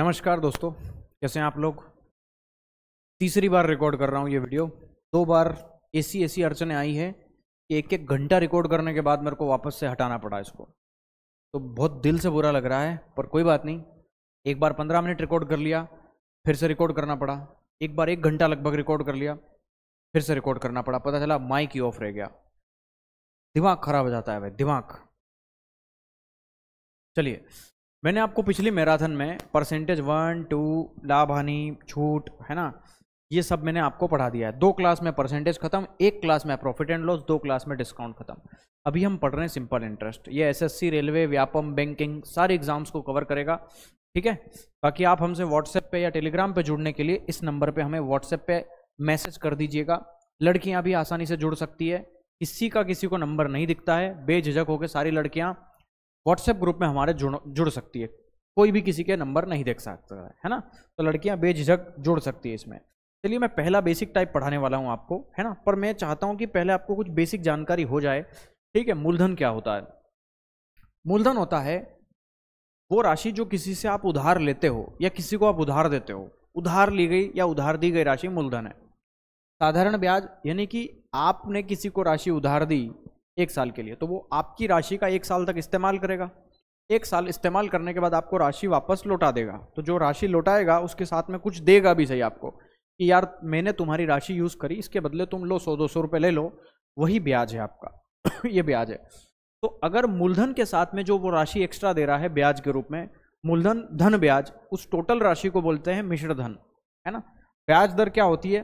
नमस्कार दोस्तों कैसे हैं आप लोग तीसरी बार रिकॉर्ड कर रहा हूं ये वीडियो दो बार ऐसी ऐसी अड़चने आई है कि एक एक घंटा रिकॉर्ड करने के बाद मेरे को वापस से हटाना पड़ा इसको तो बहुत दिल से बुरा लग रहा है पर कोई बात नहीं एक बार पंद्रह मिनट रिकॉर्ड कर लिया फिर से रिकॉर्ड करना पड़ा एक बार एक घंटा लगभग रिकॉर्ड कर लिया फिर से रिकॉर्ड करना पड़ा पता चला माइक ही ऑफ रह गया दिमाग खराब हो जाता है भाई दिमाग चलिए मैंने आपको पिछली मैराथन में परसेंटेज वन टू लाभ हानि छूट है ना ये सब मैंने आपको पढ़ा दिया है दो क्लास में परसेंटेज खत्म एक क्लास में प्रॉफिट एंड लॉस दो क्लास में डिस्काउंट खत्म अभी हम पढ़ रहे हैं सिंपल इंटरेस्ट ये एसएससी रेलवे व्यापम बैंकिंग सारे एग्जाम्स को कवर करेगा ठीक है बाकी आप हमसे व्हाट्सएप पे या टेलीग्राम पे जुड़ने के लिए इस नंबर पे हमें व्हाट्सएप पे मैसेज कर दीजिएगा लड़कियां भी आसानी से जुड़ सकती है किसी का किसी को नंबर नहीं दिखता है बेझिझक होकर सारी लड़कियां व्हाट्सएप ग्रुप में हमारे जुड़ जुड़ सकती है कोई भी किसी के नंबर नहीं देख सकता है ना तो लड़कियां बेझिझक जुड़ सकती है इसमें चलिए मैं पहला बेसिक टाइप पढ़ाने वाला हूँ आपको है ना पर मैं चाहता हूँ कि पहले आपको कुछ बेसिक जानकारी हो जाए ठीक है मूलधन क्या होता है मूलधन होता है वो राशि जो किसी से आप उधार लेते हो या किसी को आप उधार देते हो उधार ली गई या उधार दी गई राशि मूलधन है साधारण ब्याज यानी कि आपने किसी को राशि उधार दी एक साल के लिए तो वो आपकी राशि का एक साल तक इस्तेमाल करेगा एक साल इस्तेमाल करने के बाद आपको राशि वापस लौटा देगा तो जो राशि लौटाएगा उसके साथ में कुछ देगा भी सही आपको कि यार मैंने तुम्हारी राशि यूज़ करी इसके बदले तुम लो सौ दो सौ रुपये ले लो वही ब्याज है आपका ये ब्याज है तो अगर मूलधन के साथ में जो वो राशि एक्स्ट्रा दे रहा है ब्याज के रूप में मूलधन धन ब्याज उस टोटल राशि को बोलते हैं मिश्र धन है ना ब्याज दर क्या होती है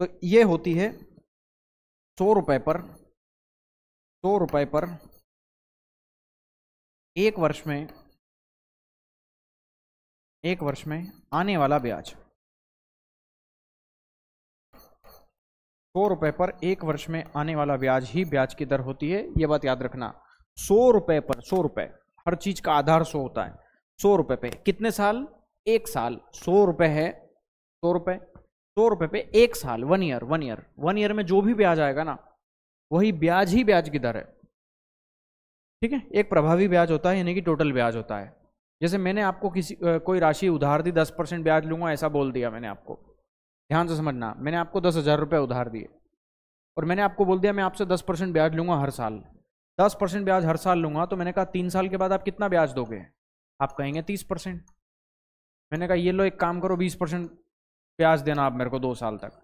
तो ये होती है सौ रुपये पर सौ रुपए पर एक वर्ष में एक वर्ष में आने वाला ब्याज सौ रुपए पर एक वर्ष में आने वाला ब्याज ही ब्याज की दर होती है यह बात याद रखना सौ रुपए पर सौ रुपए हर चीज का आधार सौ होता है सौ रुपए पे कितने साल एक साल सौ रुपए है सौ रुपए सौ रुपए पे एक साल one year one year one year में जो भी ब्याज आएगा ना वही ब्याज ही ब्याज की दर है ठीक है एक प्रभावी ब्याज होता है यानी कि टोटल ब्याज होता है जैसे मैंने आपको किसी कोई राशि उधार दी दस परसेंट ब्याज लूंगा ऐसा बोल दिया मैंने आपको ध्यान से समझना मैंने आपको दस हज़ार रुपये उधार दिए और मैंने आपको बोल दिया मैं आपसे दस परसेंट ब्याज लूंगा हर साल दस परसेंट ब्याज हर साल लूंगा तो मैंने कहा तीन साल के बाद आप कितना ब्याज दोगे आप कहेंगे तीस परसेंट मैंने कहा ये लो एक काम करो बीस परसेंट ब्याज देना आप मेरे को दो साल तक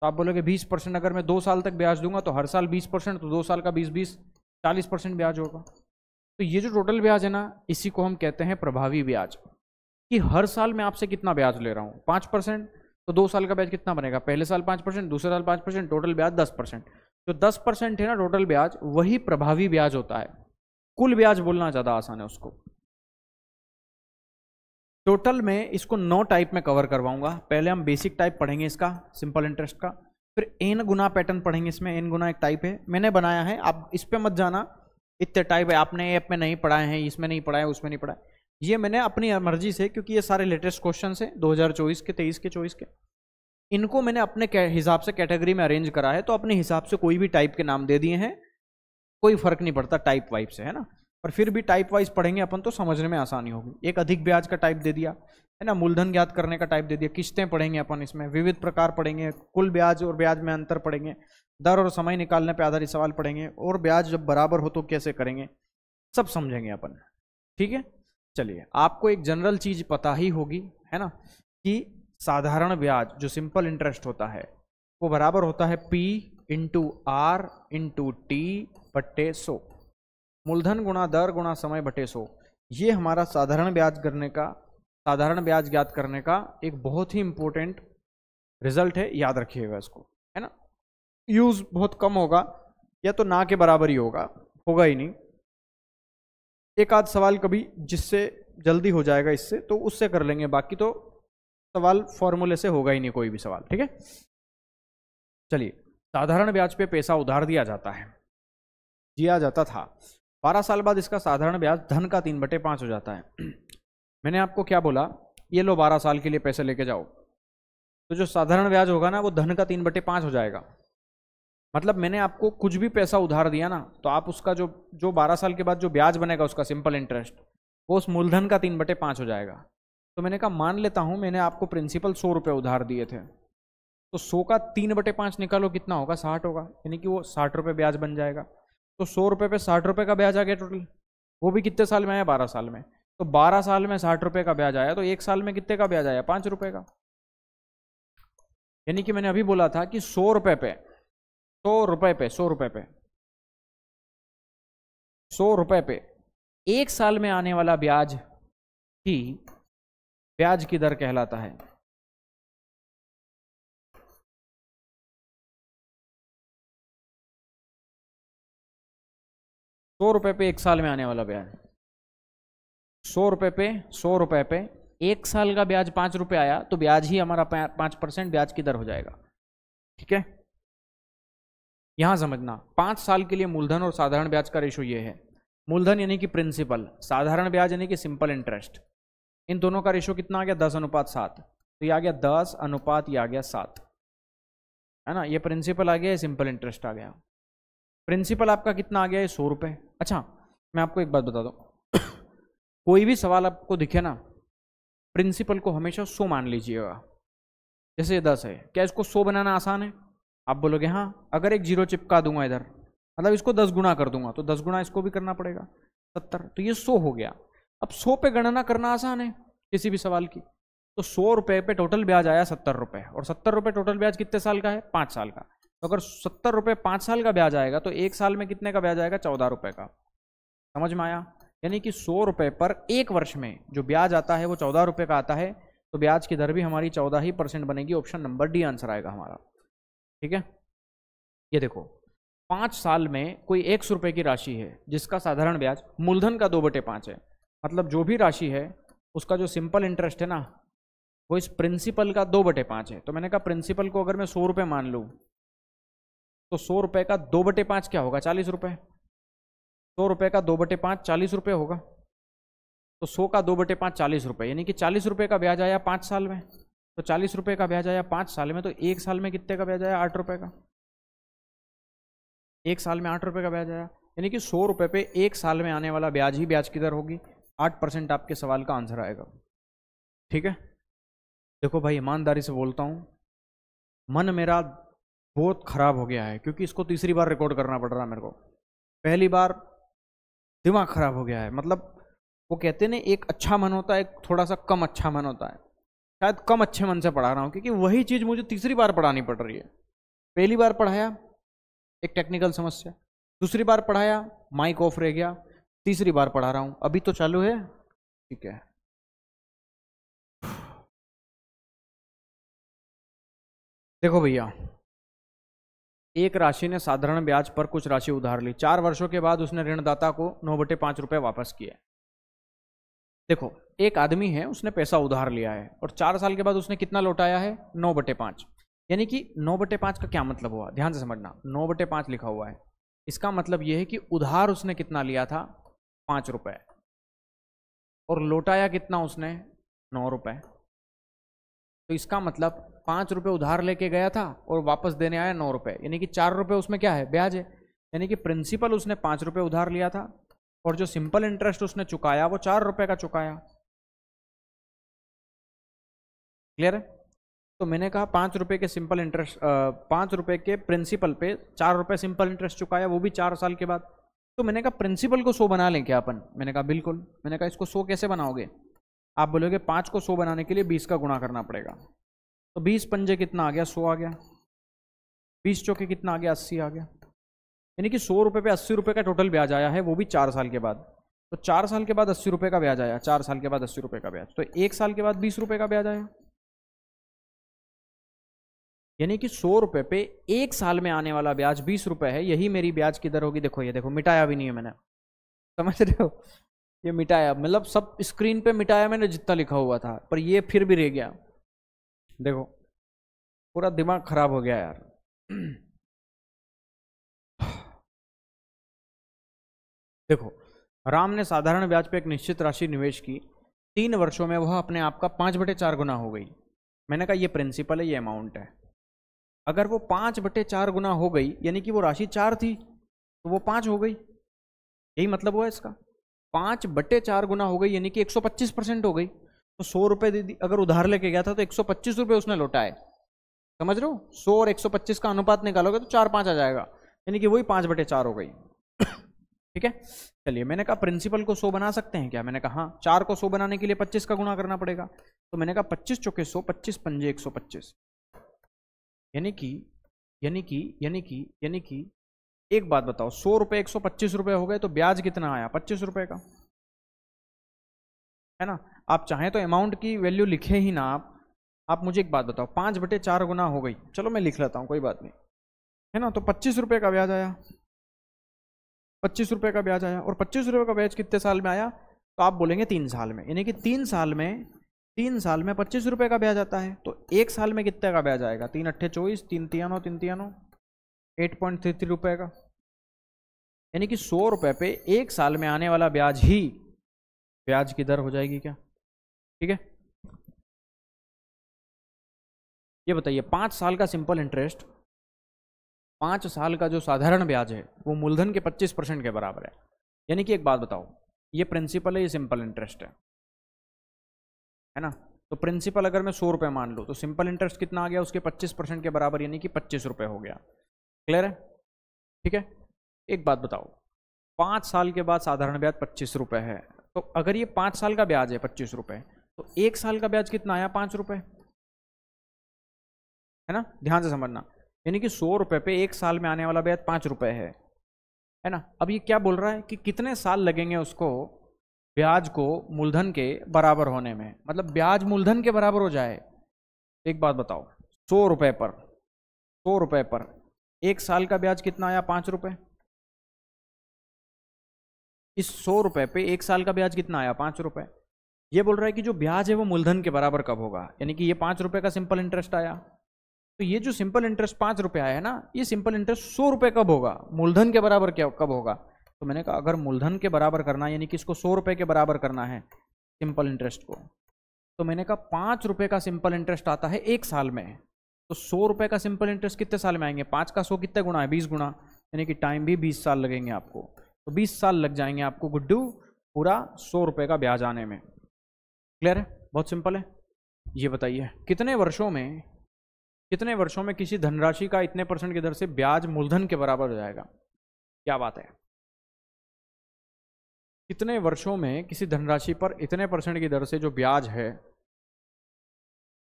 तो आप बोलोगे बीस परसेंट अगर मैं दो साल तक ब्याज दूंगा तो हर साल बीस परसेंट तो दो साल का बीस बीस चालीस परसेंट ब्याज होगा तो ये जो टोटल ब्याज है ना इसी को हम कहते हैं प्रभावी ब्याज कि हर साल मैं आपसे कितना ब्याज ले रहा हूँ पाँच परसेंट तो दो साल का ब्याज कितना बनेगा पहले साल पाँच परसेंट दूसरे साल पाँच परसेंट टोटल ब्याज दस परसेंट जो दस परसेंट है ना टोटल ब्याज वही प्रभावी ब्याज होता है कुल ब्याज बोलना ज़्यादा आसान है उसको टोटल में इसको नौ टाइप में कवर करवाऊंगा पहले हम बेसिक टाइप पढ़ेंगे इसका सिंपल इंटरेस्ट का फिर एन गुना पैटर्न पढ़ेंगे इसमें एन गुना एक टाइप है मैंने बनाया है आप इस पर मत जाना इतने टाइप है आपने ऐप में नहीं पढ़ाए हैं इसमें नहीं पढ़ाए उसमें नहीं पढ़ाए ये मैंने अपनी मर्जी से क्योंकि ये सारे लेटेस्ट क्वेश्चन हैं चौबीस के तेईस के चौबीस के इनको मैंने अपने हिसाब से कैटेगरी में अरेंज करा है तो अपने हिसाब से कोई भी टाइप के नाम दे दिए हैं कोई फर्क नहीं पड़ता टाइप वाइप से है ना पर फिर भी टाइप वाइज पढ़ेंगे अपन तो समझने में आसानी होगी एक अधिक ब्याज का टाइप दे दिया है ना मूलधन ज्ञात करने का टाइप दे दिया किस्तें पढ़ेंगे अपन इसमें विविध प्रकार पढ़ेंगे कुल ब्याज और ब्याज में अंतर पढ़ेंगे दर और समय निकालने पर आधारित सवाल पढ़ेंगे और ब्याज जब बराबर हो तो कैसे करेंगे सब समझेंगे अपन ठीक है चलिए आपको एक जनरल चीज पता ही होगी है ना कि साधारण ब्याज जो सिंपल इंटरेस्ट होता है वो बराबर होता है P into R into T बट्टे सो मूलधन गुणा दर गुणा समय बटे सो ये हमारा साधारण ब्याज करने का साधारण ब्याज ज्ञात करने का एक बहुत ही इंपॉर्टेंट रिजल्ट है याद रखिएगा इसको है ना यूज बहुत कम होगा या तो ना के बराबर ही होगा होगा ही नहीं एक आध सवाल कभी जिससे जल्दी हो जाएगा इससे तो उससे कर लेंगे बाकी तो सवाल फॉर्मूले से होगा ही नहीं कोई भी सवाल ठीक है चलिए साधारण ब्याज पे पैसा उधार दिया जाता है दिया जाता था बारह साल बाद इसका साधारण ब्याज धन का तीन बटे पांच हो जाता है मैंने आपको क्या बोला ये लो बारह साल के लिए पैसे लेके जाओ तो जो साधारण ब्याज होगा ना वो धन का तीन बटे पांच हो जाएगा मतलब मैंने आपको कुछ भी पैसा उधार दिया ना तो आप उसका जो जो बारह साल के बाद जो ब्याज बनेगा उसका सिंपल इंटरेस्ट वो उस मूलधन का तीन बटे पाँच हो जाएगा तो मैंने कहा मान लेता हूँ मैंने आपको प्रिंसिपल सौ रुपये उधार दिए थे तो सौ का तीन बटे पाँच निकालो कितना होगा साठ होगा यानी कि वो साठ रुपये ब्याज बन जाएगा तो सौ रुपये पे साठ रुपये का ब्याज आ गया टोटल वो भी कितने साल में आया बारह साल में तो बारह साल में साठ रुपये का ब्याज आया तो एक साल में कितने का ब्याज आया पाँच रुपये का यानी कि मैंने अभी बोला था कि सौ रुपये पे सौ रुपये पे सौ रुपये पे सौ रुपये पे एक साल में आने वाला ब्याज ही ब्याज की दर कहलाता है सौ रुपए पे एक साल में आने वाला ब्याज सौ रुपये पे सौ रुपए पे एक साल का ब्याज पांच रुपये आया तो ब्याज ही हमारा पांच परसेंट ब्याज की दर हो जाएगा ठीक है यहां समझना पांच साल के लिए मूलधन और साधारण ब्याज का रेशो ये है मूलधन यानी कि प्रिंसिपल साधारण ब्याज यानी कि सिंपल इंटरेस्ट इन दोनों का रेशो कितना आ गया दस अनुपात सात तो ये आ गया दस अनुपात यह आ गया सात है ना ये प्रिंसिपल आ गया सिंपल इंटरेस्ट आ गया प्रिंसिपल आपका कितना आ गया है सौ रुपये अच्छा मैं आपको एक बात बता दूँ कोई भी सवाल आपको दिखे ना प्रिंसिपल को हमेशा सौ मान लीजिएगा जैसे ये दस है क्या इसको सौ बनाना आसान है आप बोलोगे हाँ अगर एक जीरो चिपका दूंगा इधर मतलब इसको दस गुना कर दूंगा तो दस गुना इसको भी करना पड़ेगा सत्तर तो ये सौ हो गया अब सौ पे गणना करना आसान है किसी भी सवाल की तो सौ रुपये पे टोटल ब्याज आया सत्तर रुपये और सत्तर रुपये टोटल ब्याज कितने साल का है पाँच साल का अगर सत्तर रुपये पाँच साल का ब्याज आएगा तो एक साल में कितने का ब्याज आएगा चौदह रुपये का समझ में आया यानी कि सौ रुपये पर एक वर्ष में जो ब्याज आता है वो चौदह रुपये का आता है तो ब्याज की दर भी हमारी चौदह ही परसेंट बनेगी ऑप्शन नंबर डी आंसर आएगा हमारा ठीक है ये देखो पाँच साल में कोई एक सौ रुपये की राशि है जिसका साधारण ब्याज मूलधन का दो बटे पाँच है मतलब जो भी राशि है उसका जो सिंपल इंटरेस्ट है ना वो इस प्रिंसिपल का दो बटे पाँच है तो मैंने कहा प्रिंसिपल को अगर मैं सौ रुपये मान लूँ तो सौ रुपये का दो बटे पाँच क्या होगा चालीस रुपये सौ रुपये का दो बटे पाँच चालीस रुपये होगा तो सौ का दो बटे पाँच चालीस रुपये यानी कि चालीस रुपये का ब्याज आया पाँच साल में तो चालीस रुपये का ब्याज आया पाँच साल में तो एक साल में कितने का ब्याज आया आठ रुपये का एक साल में आठ रुपये का ब्याज आया यानी कि सौ रुपये पे एक साल में आने वाला ब्याज ही ब्याज की दर होगी आठ परसेंट आपके सवाल का आंसर आएगा ठीक है देखो भाई ईमानदारी से बोलता हूँ मन मेरा बहुत ख़राब हो गया है क्योंकि इसको तीसरी बार रिकॉर्ड करना पड़ रहा है मेरे को पहली बार दिमाग ख़राब हो गया है मतलब वो कहते ना एक अच्छा मन होता है एक थोड़ा सा कम अच्छा मन होता है शायद कम अच्छे मन से पढ़ा रहा हूँ क्योंकि वही चीज़ मुझे तीसरी बार पढ़ानी पड़ रही है पहली बार पढ़ाया एक टेक्निकल समस्या दूसरी बार पढ़ाया माइक ऑफ रह गया तीसरी बार पढ़ा रहा हूँ अभी तो चालू है ठीक है देखो भैया एक राशि ने साधारण ब्याज पर कुछ राशि उधार ली चार वर्षों के बाद उसने ऋणदाता को नौ बटे पांच रुपए वापस किए देखो एक आदमी है उसने पैसा उधार लिया है और चार साल के बाद उसने कितना लौटाया है नौ बटे पांच यानी कि नौ बटे पांच का क्या मतलब हुआ ध्यान से समझना नौ बटे पांच लिखा हुआ है इसका मतलब यह है कि उधार उसने कितना लिया था पांच रुपए और लौटाया कितना उसने नौ रुपए तो इसका मतलब पाँच रुपये उधार लेके गया था और वापस देने आया नौ रुपये यानी कि चार रुपये उसमें क्या है ब्याज है यानी कि प्रिंसिपल उसने पाँच रुपये उधार लिया था और जो सिंपल इंटरेस्ट उसने चुकाया वो चार रुपये का चुकाया क्लियर है तो मैंने कहा पाँच रुपये के सिंपल इंटरेस्ट पाँच रुपये के प्रिंसिपल पे चार रुपये सिंपल इंटरेस्ट चुकाया वो भी चार साल के बाद तो मैंने कहा प्रिंसिपल को सो बना लें क्या अपन मैंने कहा बिल्कुल मैंने कहा इसको सो कैसे बनाओगे आप बोलोगे पाँच को सौ बनाने के लिए बीस का गुणा करना पड़ेगा तो बीस पंजे कितना आ गया सौ आ गया बीस चौके कितना आ गया अस्सी आ गया यानी कि सौ रुपये पे अस्सी रुपये का टोटल ब्याज आया है वो भी चार साल के बाद तो चार साल के बाद अस्सी रुपये का ब्याज आया चार साल के बाद अस्सी रुपये का ब्याज तो एक साल के बाद बीस रुपये का ब्याज आया यानी कि सौ रुपये पे एक साल में आने वाला ब्याज बीस रुपये है यही मेरी ब्याज की दर होगी देखो ये देखो मिटाया भी नहीं है मैंने समझ रहे हो ये मिटाया मतलब सब स्क्रीन पे मिटाया मैंने जितना लिखा हुआ था पर ये फिर भी रह गया देखो पूरा दिमाग खराब हो गया यार देखो राम ने साधारण ब्याज पर एक निश्चित राशि निवेश की तीन वर्षों में वह अपने आप का पांच बटे चार गुना हो गई मैंने कहा यह प्रिंसिपल है ये अमाउंट है अगर वो पांच बटे चार गुना हो गई यानी कि वो राशि चार थी तो वो पांच हो गई यही मतलब हुआ इसका पांच बटे चार गुना हो गई यानी कि 125 परसेंट हो गई तो सौ रुपए दीदी अगर उधार लेके गया था तो 125 रुपए उसने लौटाए समझ रहे हो सौ और 125 का अनुपात निकालोगे तो चार पांच आ जाएगा यानी कि वही पांच बटे चार हो गई ठीक है चलिए मैंने कहा प्रिंसिपल को सौ बना सकते हैं क्या मैंने कहा हाँ चार को सौ बनाने के लिए पच्चीस का गुना करना पड़ेगा तो मैंने कहा पच्चीस चौके सौ पच्चीस पंजे एक सौ पच्चीस यानी कि यानी कि यानी कि यानी कि एक बात बताओ सौ रुपये एक सौ पच्चीस रुपये हो गए तो ब्याज कितना आया पच्चीस रुपये का है ना आप चाहें तो अमाउंट की वैल्यू लिखे ही ना आप आप मुझे एक बात बताओ पाँच बटे चार गुना हो गई चलो मैं लिख लेता हूँ कोई बात नहीं है ना तो पच्चीस रुपये का ब्याज आया पच्चीस रुपये का ब्याज आया और पच्चीस रुपये का ब्याज कितने साल में आया तो आप बोलेंगे तीन साल में यानी कि तीन साल में तीन साल में पच्चीस रुपये का ब्याज आता है तो एक साल में कितने का ब्याज आएगा तीन अट्ठे चौबीस तीन तियानो तीन तियानों एट पॉइंट थ्री थ्री रुपए का यानी कि सौ रुपए पे एक साल में आने वाला ब्याज ही ब्याज की दर हो जाएगी क्या ठीक है ये बताइए पांच साल का सिंपल इंटरेस्ट पांच साल का जो साधारण ब्याज है वो मूलधन के पच्चीस परसेंट के बराबर है यानी कि एक बात बताओ ये प्रिंसिपल है ये सिंपल इंटरेस्ट है है ना तो प्रिंसिपल अगर मैं सौ रुपये मान लूँ तो सिंपल इंटरेस्ट कितना आ गया उसके पच्चीस परसेंट के बराबर यानी कि पच्चीस रुपये हो गया क्लियर है ठीक है एक बात बताओ पाँच साल के बाद साधारण ब्याज पच्चीस रुपये है तो अगर ये पाँच साल का ब्याज है पच्चीस रुपये तो एक साल का ब्याज कितना आया पाँच रुपये है ना ध्यान से समझना यानी कि सौ रुपये पे एक साल में आने वाला ब्याज पाँच रुपये है है ना अब ये क्या बोल रहा है कि कितने साल लगेंगे उसको ब्याज को मूलधन के बराबर होने में मतलब ब्याज मूलधन के बराबर हो जाए एक बात बताओ सौ रुपये पर सौ रुपये पर एक साल का ब्याज कितना आया पांच रुपए इस सौ रुपए पे एक साल का ब्याज कितना आया पांच रुपए ये बोल रहा है कि जो ब्याज है वो मूलधन के बराबर कब होगा यानी कि ये पांच रुपए का सिंपल इंटरेस्ट आया तो ये जो सिंपल इंटरेस्ट पांच रुपए आया है ना ये सिंपल इंटरेस्ट सौ रुपए कब होगा मूलधन के बराबर क्या कब होगा तो मैंने कहा अगर मूलधन के बराबर करना यानी कि इसको सौ रुपए के बराबर करना है सिंपल इंटरेस्ट को तो मैंने कहा पांच रुपए का सिंपल इंटरेस्ट आता है एक साल में तो सौ रुपए का सिंपल इंटरेस्ट कितने साल में आएंगे पांच का सौ कितने गुना है बीस गुणा यानी कि टाइम भी बीस साल लगेंगे आपको तो बीस साल लग जाएंगे आपको गुड्डू पूरा सौ रुपए का ब्याज आने में क्लियर है बहुत सिंपल है ये बताइए कितने वर्षों में कितने वर्षों में किसी धनराशि का इतने परसेंट की दर से ब्याज मूलधन के बराबर हो जाएगा क्या बात है कितने वर्षों में किसी धनराशि पर इतने परसेंट की दर से जो ब्याज है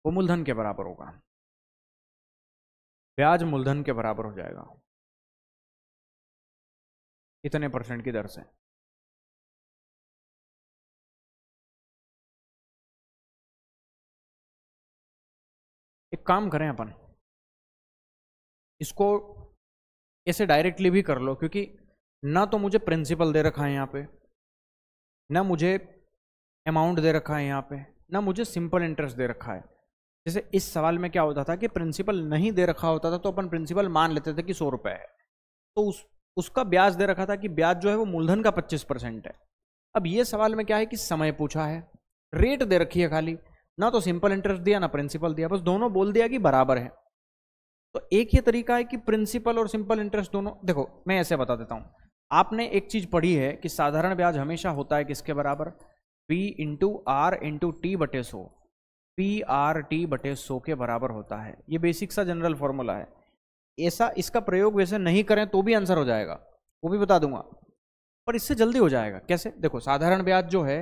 वो मूलधन के बराबर होगा ब्याज मूलधन के बराबर हो जाएगा इतने परसेंट की दर से एक काम करें अपन इसको ऐसे डायरेक्टली भी कर लो क्योंकि ना तो मुझे प्रिंसिपल दे रखा है यहाँ पे ना मुझे अमाउंट दे रखा है यहाँ पे ना मुझे सिंपल इंटरेस्ट दे रखा है जैसे इस सवाल में क्या होता था कि प्रिंसिपल नहीं दे रखा होता था तो अपन प्रिंसिपल मान लेते थे कि सौ रुपए है तो उस उसका ब्याज दे रखा था कि ब्याज जो है वो मूलधन का पच्चीस परसेंट है अब ये सवाल में क्या है कि समय पूछा है रेट दे रखी है खाली ना तो सिंपल इंटरेस्ट दिया ना प्रिंसिपल दिया बस दोनों बोल दिया कि बराबर है तो एक ही तरीका है कि प्रिंसिपल और सिंपल इंटरेस्ट दोनों देखो मैं ऐसे बता देता हूँ आपने एक चीज़ पढ़ी है कि साधारण ब्याज हमेशा होता है किसके बराबर P into R into T बटे सो पी आर टी बटे सो के बराबर होता है ये बेसिक सा जनरल फॉर्मूला है ऐसा इसका प्रयोग वैसे नहीं करें तो भी आंसर हो जाएगा वो भी बता दूंगा पर इससे जल्दी हो जाएगा कैसे देखो साधारण ब्याज जो है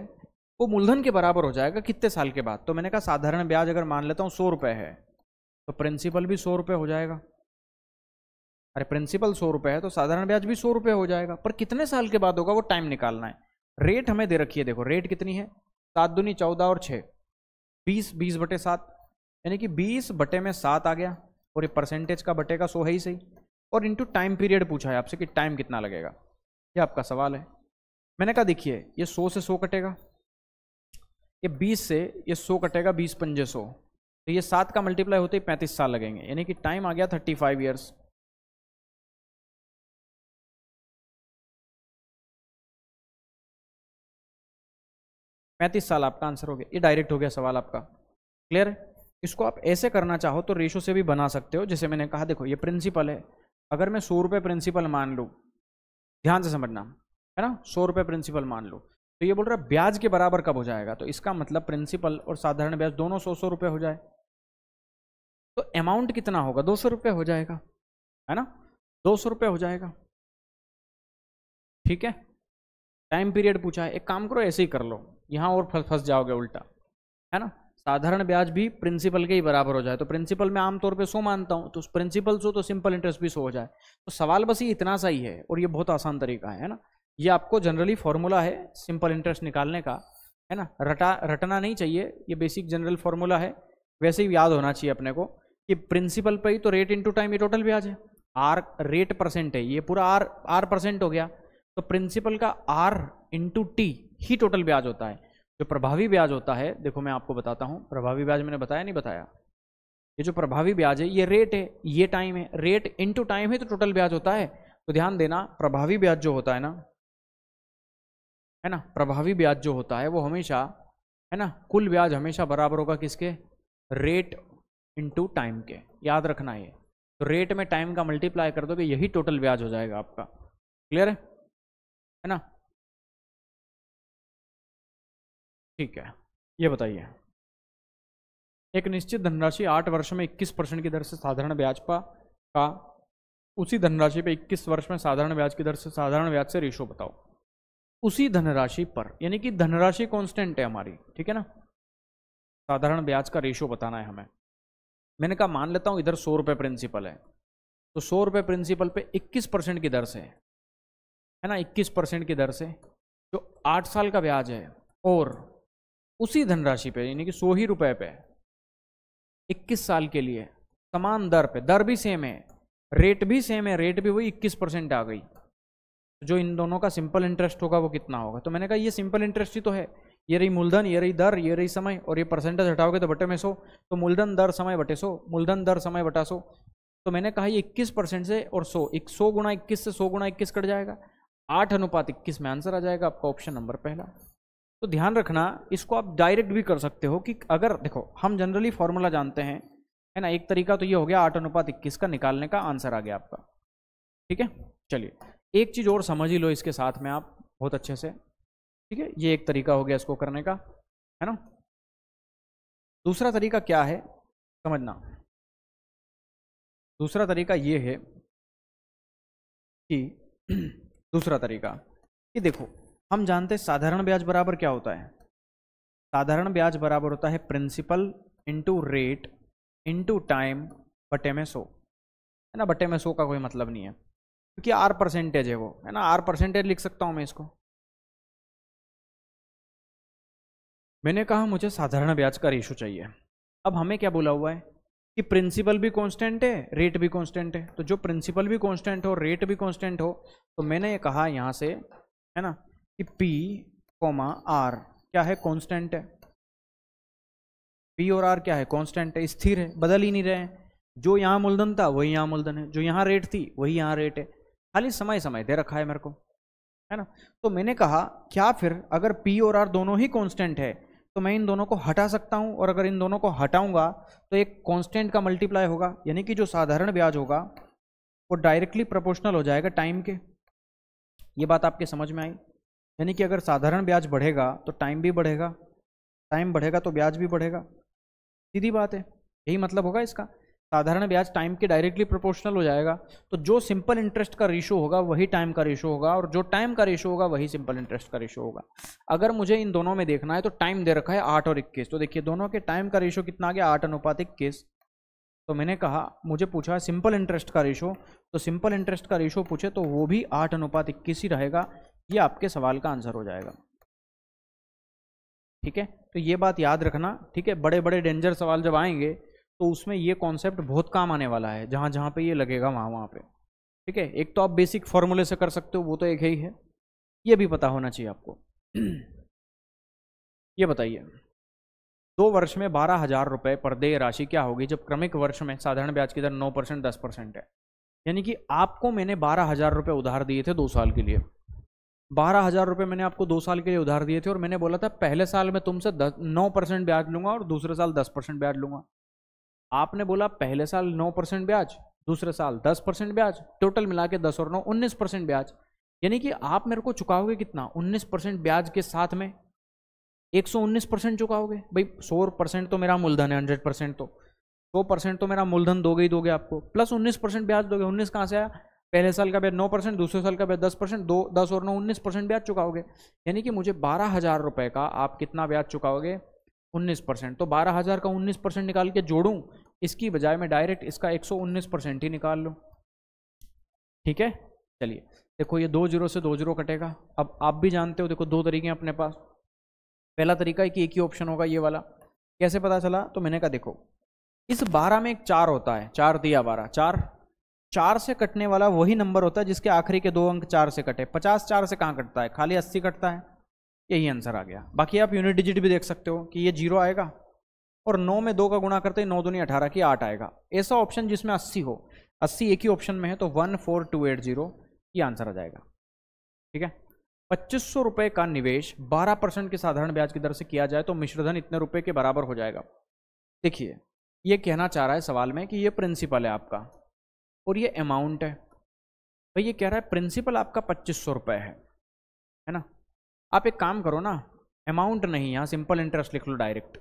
वो मूलधन के बराबर हो जाएगा कितने साल के बाद तो मैंने कहा साधारण ब्याज अगर मान लेता हूँ सौ रुपये है तो प्रिंसिपल भी सौ रुपये हो जाएगा अरे प्रिंसिपल सौ रुपये है तो साधारण ब्याज भी सौ रुपये हो जाएगा पर कितने साल के बाद होगा वो टाइम निकालना है रेट हमें दे रखी है देखो रेट कितनी है सात दुनी चौदह और छः बीस बीस बटे सात यानी कि बीस बटे में सात आ गया और ये परसेंटेज का बटे का सो है ही सही और इंटू टाइम पीरियड पूछा है आपसे कि टाइम कितना लगेगा ये आपका सवाल है मैंने कहा देखिए ये सौ से सौ कटेगा ये बीस से ये सौ कटेगा बीस पंजे सौ तो ये सात का मल्टीप्लाई होते ही पैंतीस साल लगेंगे यानी कि टाइम आ गया थर्टी फाइव ईयर्स पैंतीस साल आपका आंसर हो गया ये डायरेक्ट हो गया सवाल आपका क्लियर है इसको आप ऐसे करना चाहो तो रेशो से भी बना सकते हो जैसे मैंने कहा देखो ये प्रिंसिपल है अगर मैं सौ रुपये प्रिंसिपल मान लूँ ध्यान से समझना है ना सौ रुपये प्रिंसिपल मान लो तो ये बोल रहा है ब्याज के बराबर कब हो जाएगा तो इसका मतलब प्रिंसिपल और साधारण ब्याज दोनों सौ सौ रुपये हो जाए तो अमाउंट कितना होगा दो सौ रुपये हो जाएगा है ना दो सौ रुपये हो जाएगा ठीक है टाइम पीरियड पूछा है एक काम करो ऐसे ही कर लो यहाँ और फंस फस जाओगे उल्टा है ना साधारण ब्याज भी प्रिंसिपल के ही बराबर हो जाए तो प्रिंसिपल में आमतौर पे सो मानता हूँ तो उस प्रिंसिपल सो तो सिंपल इंटरेस्ट भी सो हो जाए तो सवाल बस ये इतना सा ही है और ये बहुत आसान तरीका है, ना ये आपको जनरली फॉर्मूला है सिंपल इंटरेस्ट निकालने का है ना रटा रटना नहीं चाहिए ये बेसिक जनरल फार्मूला है वैसे ही याद होना चाहिए अपने को कि प्रिंसिपल पर ही तो रेट इंटू टाइम ये टोटल ब्याज है आर रेट परसेंट है ये पूरा आर आर परसेंट हो गया तो प्रिंसिपल का आर इंटू टी ही टोटल ब्याज होता है जो प्रभावी ब्याज होता है देखो मैं आपको बताता हूँ प्रभावी ब्याज मैंने बताया नहीं बताया ये जो प्रभावी ब्याज है ये रेट है ये टाइम है रेट इंटू टाइम है तो टोटल ब्याज होता है तो ध्यान देना प्रभावी ब्याज जो होता है ना है ना प्रभावी ब्याज जो होता है वो हमेशा है ना कुल ब्याज हमेशा बराबर होगा किसके रेट इंटू टाइम के याद रखना ये तो रेट में टाइम का मल्टीप्लाई कर दोगे यही टोटल ब्याज हो जाएगा आपका क्लियर है है ना ठीक है ये बताइए एक निश्चित धनराशि आठ वर्ष में इक्कीस परसेंट की दर से साधारण ब्याज पा का उसी धनराशि पर इक्कीस वर्ष में साधारण ब्याज की दर से साधारण ब्याज से रेशो बताओ उसी धनराशि पर यानी कि धनराशि कांस्टेंट है हमारी ठीक है ना साधारण ब्याज का रेशो बताना है हमें मैंने कहा मान लेता हूँ इधर सौ रुपये प्रिंसिपल है तो सौ रुपये प्रिंसिपल पे इक्कीस परसेंट की दर से है ना इक्कीस परसेंट की दर से जो आठ साल का ब्याज है और उसी धनराशि पे यानी कि सो ही रुपए पे 21 साल के लिए समान दर पे दर भी सेम है रेट भी सेम है रेट भी वही 21 परसेंट आ गई जो इन दोनों का सिंपल इंटरेस्ट होगा वो कितना होगा तो मैंने कहा ये सिंपल इंटरेस्ट ही तो है ये रही मूलधन ये रही दर ये रही समय और ये परसेंटेज हटाओगे तो बटे में सो तो मूलधन दर समय बटे सो मूलधन दर समय बटा सो तो मैंने कहा ये इक्कीस परसेंट से और सो एक सौ गुणा इक्कीस से सौ गुणा इक्कीस कट जाएगा आठ अनुपात इक्कीस में आंसर आ जाएगा आपका ऑप्शन नंबर पहला तो ध्यान रखना इसको आप डायरेक्ट भी कर सकते हो कि अगर देखो हम जनरली फॉर्मूला जानते हैं है ना एक तरीका तो ये हो गया आठ अनुपात इक्कीस का निकालने का आंसर आ गया आपका ठीक है चलिए एक चीज़ और समझ ही लो इसके साथ में आप बहुत अच्छे से ठीक है ये एक तरीका हो गया इसको करने का है ना दूसरा तरीका क्या है समझना दूसरा तरीका ये है कि दूसरा तरीका कि देखो हम जानते हैं साधारण ब्याज बराबर क्या होता है साधारण ब्याज बराबर होता है principal into rate into time बटे में सो है ना बटे में सो का कोई मतलब नहीं है क्योंकि आर परसेंटेज है वो है ना आर परसेंटेज लिख सकता हूँ मैं इसको मैंने कहा मुझे साधारण ब्याज का रेशो चाहिए अब हमें क्या बोला हुआ है कि प्रिंसिपल भी कांस्टेंट है रेट भी कांस्टेंट है तो जो प्रिंसिपल भी कांस्टेंट हो रेट भी कांस्टेंट हो तो मैंने ये कहा यहाँ से है ना कि P, आर क्या है कांस्टेंट है P और R क्या है कांस्टेंट है स्थिर है बदल ही नहीं रहे हैं जो यहाँ मूलधन था वही यहाँ मूलधन है जो यहाँ रेट थी वही यहाँ रेट है खाली समय समय दे रखा है मेरे को है ना तो मैंने कहा क्या फिर अगर P और R दोनों ही कांस्टेंट है तो मैं इन दोनों को हटा सकता हूं और अगर इन दोनों को हटाऊंगा तो एक कांस्टेंट का मल्टीप्लाई होगा यानी कि जो साधारण ब्याज होगा वो डायरेक्टली प्रोपोर्शनल हो जाएगा टाइम के ये बात आपके समझ में आई यानी कि अगर साधारण ब्याज बढ़ेगा तो टाइम भी बढ़ेगा टाइम बढ़ेगा तो ब्याज भी बढ़ेगा सीधी बात है यही मतलब होगा इसका साधारण ब्याज टाइम के डायरेक्टली प्रोपोर्शनल हो जाएगा तो जो सिंपल इंटरेस्ट का रेशो होगा वही टाइम का रेशो होगा और जो टाइम का रेशो होगा वही सिंपल इंटरेस्ट का रेशो होगा अगर मुझे इन दोनों में देखना है तो टाइम दे रखा है आठ और इक्कीस तो देखिए दोनों के टाइम का रेशो कितना आ गया आठ अनुपात इक्कीस तो मैंने कहा मुझे पूछा सिंपल इंटरेस्ट का रेशो तो सिंपल इंटरेस्ट का रेशो पूछे तो वो भी आठ अनुपात इक्कीस ही रहेगा ये आपके सवाल का आंसर हो जाएगा ठीक है तो ये बात याद रखना ठीक है बड़े बड़े डेंजर सवाल जब आएंगे तो उसमें ये कॉन्सेप्ट बहुत काम आने वाला है जहां जहां पे ये लगेगा वहां वहां पे ठीक है एक तो आप बेसिक फॉर्मूले से कर सकते हो वो तो एक ही है ये भी पता होना चाहिए आपको ये बताइए दो वर्ष में बारह हजार रुपये पर देय राशि क्या होगी जब क्रमिक वर्ष में साधारण ब्याज की दर नौ परसेंट दस परसेंट है यानी कि आपको मैंने बारह हजार रुपये उधार दिए थे दो साल के लिए बारह हज़ार रुपये मैंने आपको दो साल के लिए उधार दिए थे और मैंने बोला था पहले साल में तुमसे दस नौ परसेंट ब्याज लूंगा और दूसरे साल दस परसेंट ब्याज लूंगा आपने बोला पहले साल नौ परसेंट ब्याज दूसरे साल दस परसेंट ब्याज टोटल मिला के दस और नौ उन्नीस परसेंट ब्याज यानी कि आप मेरे को चुकाओगे कितना उन्नीस परसेंट ब्याज के साथ में एक सौ उन्नीस परसेंट चुकाओगे भाई सौ परसेंट तो मेरा मूलधन है हंड्रेड परसेंट तो सौ परसेंट तो मेरा मूलधन दोगे ही दोगे आपको प्लस उन्नीस परसेंट ब्याज दोगे उन्नीस कहाँ से आया पहले साल का ब्याज नौ परसेंट दूसरे साल का ब्याज दस परसेंट दो दस और नौ उन्नीस परसेंट ब्याज चुकाओगे यानी कि मुझे बारह हज़ार रुपये का आप कितना ब्याज चुकाओगे उन्नीस परसेंट तो बारह हज़ार का उन्नीस परसेंट निकाल के जोड़ू इसकी बजाय मैं डायरेक्ट इसका एक सौ उन्नीस परसेंट ही निकाल लू ठीक है चलिए देखो ये दो जीरो से दो जीरो कटेगा अब आप भी जानते हो देखो दो तरीके हैं अपने पास पहला तरीका है कि एक ही ऑप्शन होगा ये वाला कैसे पता चला तो मैंने कहा देखो इस बारह में एक चार होता है चार दिया बारह चार चार से कटने वाला वही नंबर होता है जिसके आखिरी के दो अंक चार से कटे पचास चार से कहाँ कटता है खाली अस्सी कटता है यही आंसर आ गया बाकी आप यूनिट डिजिट भी देख सकते हो कि ये जीरो आएगा और नौ में दो का गुणा करते ही नौ दुनी अठारह की आठ आएगा ऐसा ऑप्शन जिसमें अस्सी हो अस्सी एक ही ऑप्शन में है तो one four two eight zero ये आंसर आ जाएगा ठीक है पच्चीस सौ रुपये का निवेश बारह परसेंट के साधारण ब्याज की दर से किया जाए तो मिश्रधन इतने रुपये के बराबर हो जाएगा देखिए ये कहना चाह रहा है सवाल में कि ये प्रिंसिपल है आपका और ये अमाउंट है भाई ये कह रहा है प्रिंसिपल आपका पच्चीस सौ रुपये है है ना आप एक काम करो ना अमाउंट नहीं यहाँ सिंपल इंटरेस्ट लिख लो डायरेक्ट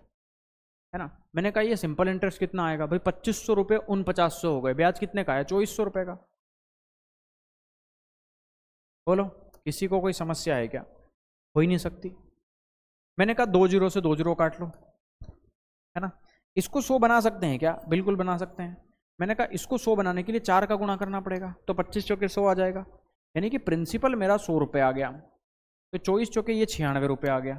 है ना मैंने कहा ये सिंपल इंटरेस्ट कितना आएगा भाई पच्चीस सौ रुपये उन पचास सौ हो गए ब्याज कितने का है चौबीस सौ रुपये का बोलो किसी को कोई समस्या है क्या हो ही नहीं सकती मैंने कहा दो जीरो से दो जीरो काट लो है ना इसको सो बना सकते हैं क्या बिल्कुल बना सकते हैं मैंने कहा इसको सौ बनाने के लिए चार का गुणा करना पड़ेगा तो पच्चीस चौके सौ आ जाएगा यानी कि प्रिंसिपल मेरा सौ रुपये आ गया तो चौबीस चौके ये छियानवे रुपये आ गया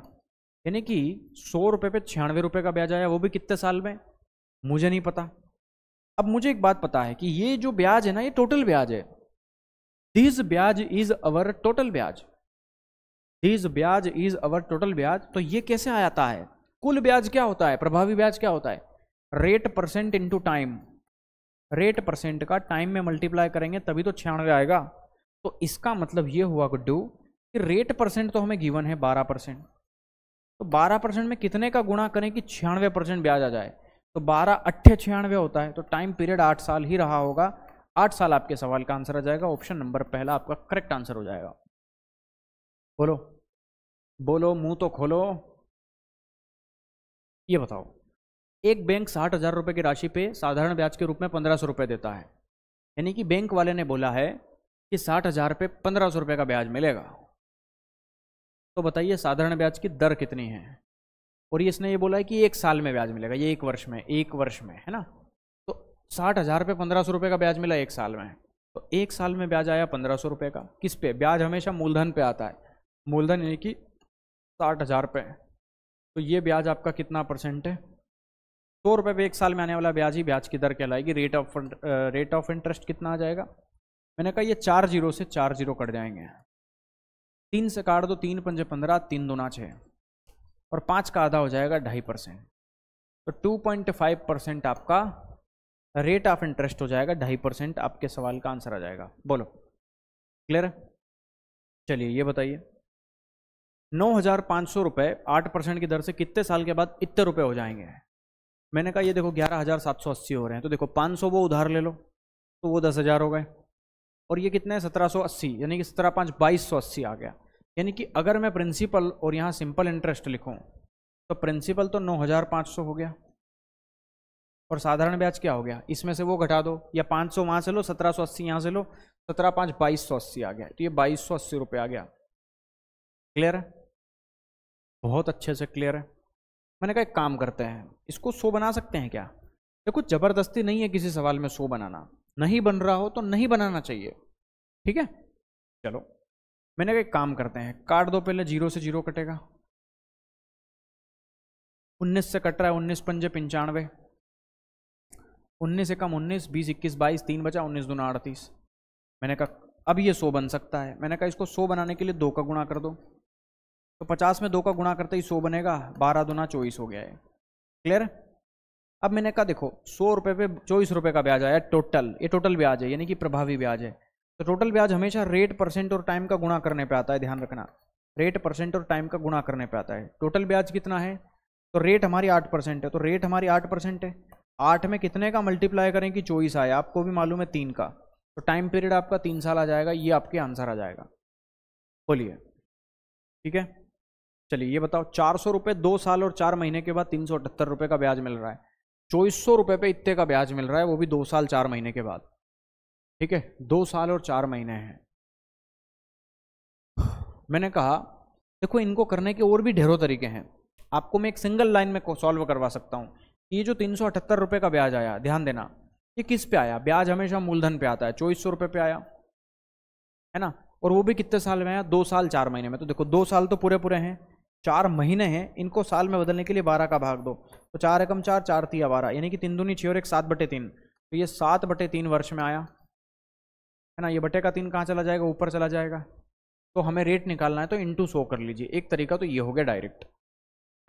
यानी कि सौ रुपये पे छियानवे रुपये का ब्याज आया वो भी कितने साल में मुझे नहीं पता अब मुझे एक बात पता है कि ये जो ब्याज है ना ये टोटल ब्याज है दिस ब्याज इज अवर टोटल ब्याज दिस ब्याज इज अवर टोटल ब्याज तो ये कैसे आ जाता है कुल ब्याज क्या होता है प्रभावी ब्याज क्या होता है rate percent into time rate percent का टाइम में मल्टीप्लाई करेंगे तभी तो छियानवे आएगा तो इसका मतलब ये हुआ गुड्डू कि रेट परसेंट तो हमें गिवन है बारह परसेंट तो बारह परसेंट में कितने का गुणा करें कि छियानवे परसेंट ब्याज आ जाए तो बारह अट्ठे छियानवे होता है तो टाइम पीरियड आठ साल ही रहा होगा आठ साल आपके सवाल का आंसर आ जाएगा ऑप्शन नंबर पहला आपका करेक्ट आंसर हो जाएगा बोलो बोलो मुंह तो खोलो ये बताओ एक बैंक साठ हज़ार रुपये की राशि पे साधारण ब्याज के रूप में पंद्रह सौ रुपये देता है यानी कि बैंक वाले ने बोला है कि साठ हज़ार पे पंद्रह सौ रुपये का ब्याज मिलेगा तो बताइए साधारण ब्याज की दर कितनी है और ये इसने ये बोला है कि एक साल में ब्याज मिलेगा ये एक वर्ष में एक वर्ष में है ना तो साठ हज़ार पे पंद्रह सौ रुपये का ब्याज मिला एक साल में तो एक साल में ब्याज आया पंद्रह सौ रुपये का किस पे ब्याज हमेशा मूलधन पे आता है मूलधन यानी कि साठ हज़ार पे तो ये ब्याज आपका कितना परसेंट है सौ रुपये पर एक साल में आने वाला ब्याज ही ब्याज की दर कहलाएगी rate of rate of interest कितना आ जाएगा मैंने कहा ये चार जीरो से चार जीरो कट जाएंगे तीन से काट दो तीन पंजे पंद्रह तीन दो ना छः और पाँच का आधा हो जाएगा ढाई परसेंट तो टू पॉइंट फाइव परसेंट आपका रेट ऑफ इंटरेस्ट हो जाएगा ढाई परसेंट आपके सवाल का आंसर आ जाएगा बोलो क्लियर है चलिए ये बताइए नौ हज़ार पाँच सौ रुपये आठ परसेंट की दर से कितने साल के बाद इतने रुपये हो जाएंगे मैंने कहा ये देखो ग्यारह हज़ार सात सौ अस्सी हो रहे हैं तो देखो पाँच सौ वो उधार ले लो तो वो दस हज़ार हो गए और ये कितने हैं सत्रह सौ अस्सी यानी कि सत्रह पाँच बाईस सौ अस्सी आ गया यानी कि अगर मैं प्रिंसिपल और यहाँ सिंपल इंटरेस्ट लिखूँ तो प्रिंसिपल तो नौ हज़ार पाँच सौ हो गया और साधारण ब्याज क्या हो गया इसमें से वो घटा दो या पाँच सौ वहाँ से लो सत्रह सौ अस्सी यहाँ से लो सत्रह पाँच बाईस सौ अस्सी आ गया तो ये बाईस सौ अस्सी रुपये आ गया क्लियर है बहुत अच्छे से क्लियर है मैंने कहा एक काम करते हैं इसको सो बना सकते हैं क्या देखो ज़बरदस्ती नहीं है किसी सवाल में सो बनाना नहीं बन रहा हो तो नहीं बनाना चाहिए ठीक है चलो मैंने कहा एक काम करते हैं काट दो पहले जीरो से जीरो कटेगा उन्नीस से कट रहा है उन्नीस पंजे पंचानवे उन्नीस से कम उन्नीस बीस इक्कीस बाईस तीन बचा उन्नीस दूना अड़तीस मैंने कहा अब ये सो बन सकता है मैंने कहा इसको सो बनाने के लिए दो का गुणा कर दो तो पचास में दो का गुणा करते ही 100 बनेगा बारह दुना चौबीस हो गया है क्लियर अब मैंने कहा देखो सौ रुपये पे चौबीस रुपये का ब्याज आया टोटल ये टोटल ब्याज है यानी कि प्रभावी ब्याज है तो टोटल ब्याज हमेशा रेट परसेंट और टाइम का गुणा करने पर आता है ध्यान रखना रेट परसेंट और टाइम का गुणा करने पर आता है टोटल ब्याज कितना है तो रेट हमारी आठ परसेंट है तो रेट हमारी आठ परसेंट है आठ में कितने का मल्टीप्लाई करें कि चौबीस आए आपको भी मालूम है तीन का तो टाइम पीरियड आपका तीन साल आ जाएगा ये आपके आंसर आ जाएगा बोलिए ठीक है चलिए ये बताओ चार सौ रुपये दो साल और चार महीने के बाद तीन सौ अठहत्तर रुपये का ब्याज मिल रहा है चौबीस सौ रुपये पे इतने का ब्याज मिल रहा है वो भी दो साल चार महीने के बाद ठीक है दो साल और चार महीने हैं मैंने कहा देखो इनको करने के और भी ढेरों तरीके हैं आपको मैं एक सिंगल लाइन में सॉल्व करवा सकता हूँ ये जो तीन सौ अठहत्तर रुपये का ब्याज आया ध्यान देना ये किस पे आया ब्याज हमेशा मूलधन पे आता है चौबीस सौ रुपये पे आया है ना और वो भी कितने साल में आया दो साल चार महीने में तो देखो दो साल तो पूरे पूरे हैं चार महीने हैं इनको साल में बदलने के लिए बारह का भाग दो तो चार एकम चार चार तिया बारह यानी कि तीन दूनी छः और एक सात बटे तीन तो ये सात बटे तीन वर्ष में आया है ना ये बटे का तीन कहाँ चला जाएगा ऊपर चला जाएगा तो हमें रेट निकालना है तो इंटू सो कर लीजिए एक तरीका तो ये हो गया डायरेक्ट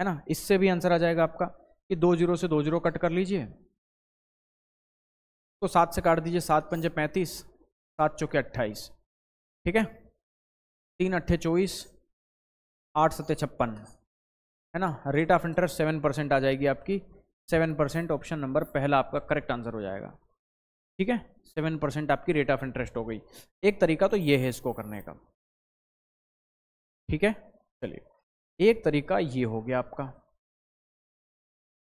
है ना इससे भी आंसर आ जाएगा आपका कि दो जीरो से दो जीरो कट कर लीजिए तो सात से काट दीजिए सात पंजे पैंतीस सात चौके अट्ठाईस ठीक है तीन अट्ठे चौबीस आठ सत्य छप्पन है ना rate of interest seven percent आ जाएगी आपकी सेवन परसेंट ऑप्शन नंबर पहला आपका करेक्ट आंसर हो जाएगा ठीक है सेवन परसेंट आपकी रेट ऑफ इंटरेस्ट हो गई एक तरीका तो ये है इसको करने का ठीक है चलिए एक तरीका ये हो गया आपका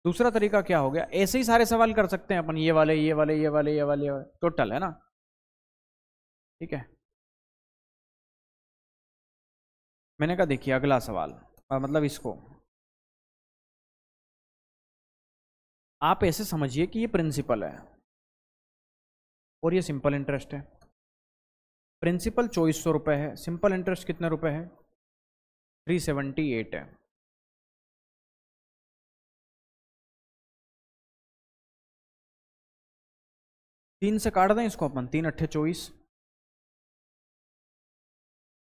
दूसरा तरीका क्या हो गया ऐसे ही सारे सवाल कर सकते हैं अपन ये वाले ये वाले ये वाले ये वाले, ये वाले टोटल है ना ठीक है मैंने कहा देखिए अगला सवाल मतलब इसको आप ऐसे समझिए कि ये प्रिंसिपल है और ये सिंपल इंटरेस्ट है प्रिंसिपल चौबीस सौ रुपये है सिंपल इंटरेस्ट कितने रुपए है थ्री सेवेंटी एट है तीन से काट दें इसको अपन तीन अट्ठे चौबीस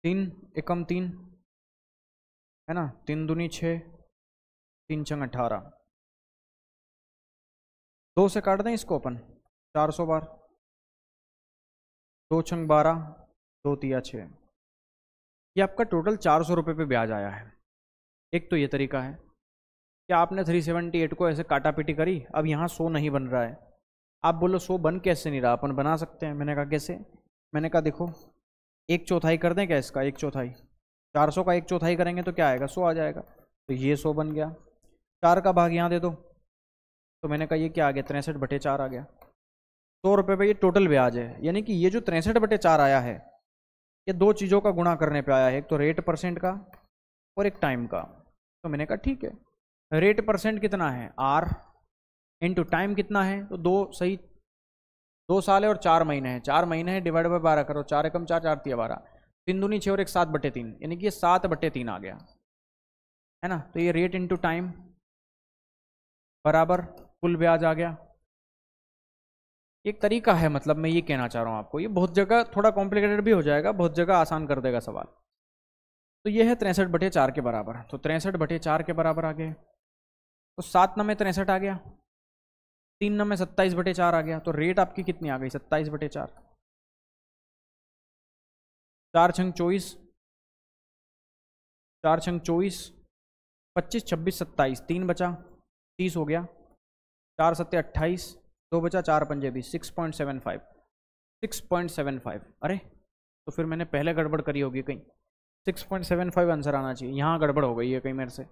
तीन एकम तीन है ना तीन दूनी छः तीन चंग अठारह दो से काट दें इसको अपन चार सौ बार दो छंग बारह दो तिया छः ये आपका टोटल चार सौ रुपये पर ब्याज आया है एक तो ये तरीका है कि आपने थ्री सेवेंटी एट को ऐसे काटा पीटी करी अब यहाँ सो नहीं बन रहा है आप बोलो सो बन कैसे नहीं रहा अपन बना सकते हैं मैंने कहा कैसे मैंने कहा देखो एक चौथाई कर दें क्या इसका एक चौथाई चार सौ का एक चौथाई करेंगे तो क्या आएगा सौ आ जाएगा तो ये सौ बन गया चार का भाग यहाँ दे दो तो मैंने कहा ये क्या आ गया तिरसठ बटे चार आ गया सौ रुपये पर ये टोटल ब्याज है यानी कि ये जो तिरसठ बटे चार आया है ये दो चीज़ों का गुणा करने पे आया है एक तो रेट परसेंट का और एक टाइम का तो मैंने कहा ठीक है रेट परसेंट कितना है आर इंटू टाइम कितना है तो दो सही दो साल है और चार महीने हैं चार महीने हैं डिवाइड बाय बारह करो चार एकम चार चार तीय बारह तीन दूनी छः और एक सात बटे तीन यानी कि ये सात बटे तीन आ गया है ना तो ये रेट टू टाइम बराबर कुल ब्याज आ गया एक तरीका है मतलब मैं ये कहना चाह रहा हूँ आपको ये बहुत जगह थोड़ा कॉम्प्लिकेटेड भी हो जाएगा बहुत जगह आसान कर देगा सवाल तो ये है तिरसठ बटे चार के बराबर तो तिरसठ बटे चार के बराबर आ गए तो सात नमे तिरसठ आ गया तीन नमे सत्ताईस बटे चार आ गया तो रेट आपकी कितनी आ गई सत्ताईस बटे चार चार छंग चौबीस चार छंग चौबीस पच्चीस छब्बीस सत्ताईस तीन बचा तीस हो गया चार सत्य अट्ठाईस दो बचा चार पंजे बीस six point seven five six point seven five अरे तो फिर मैंने पहले गड़बड़ करी होगी कहीं six point seven five answer आना चाहिए यहाँ गड़बड़ हो गई है कहीं मेरे से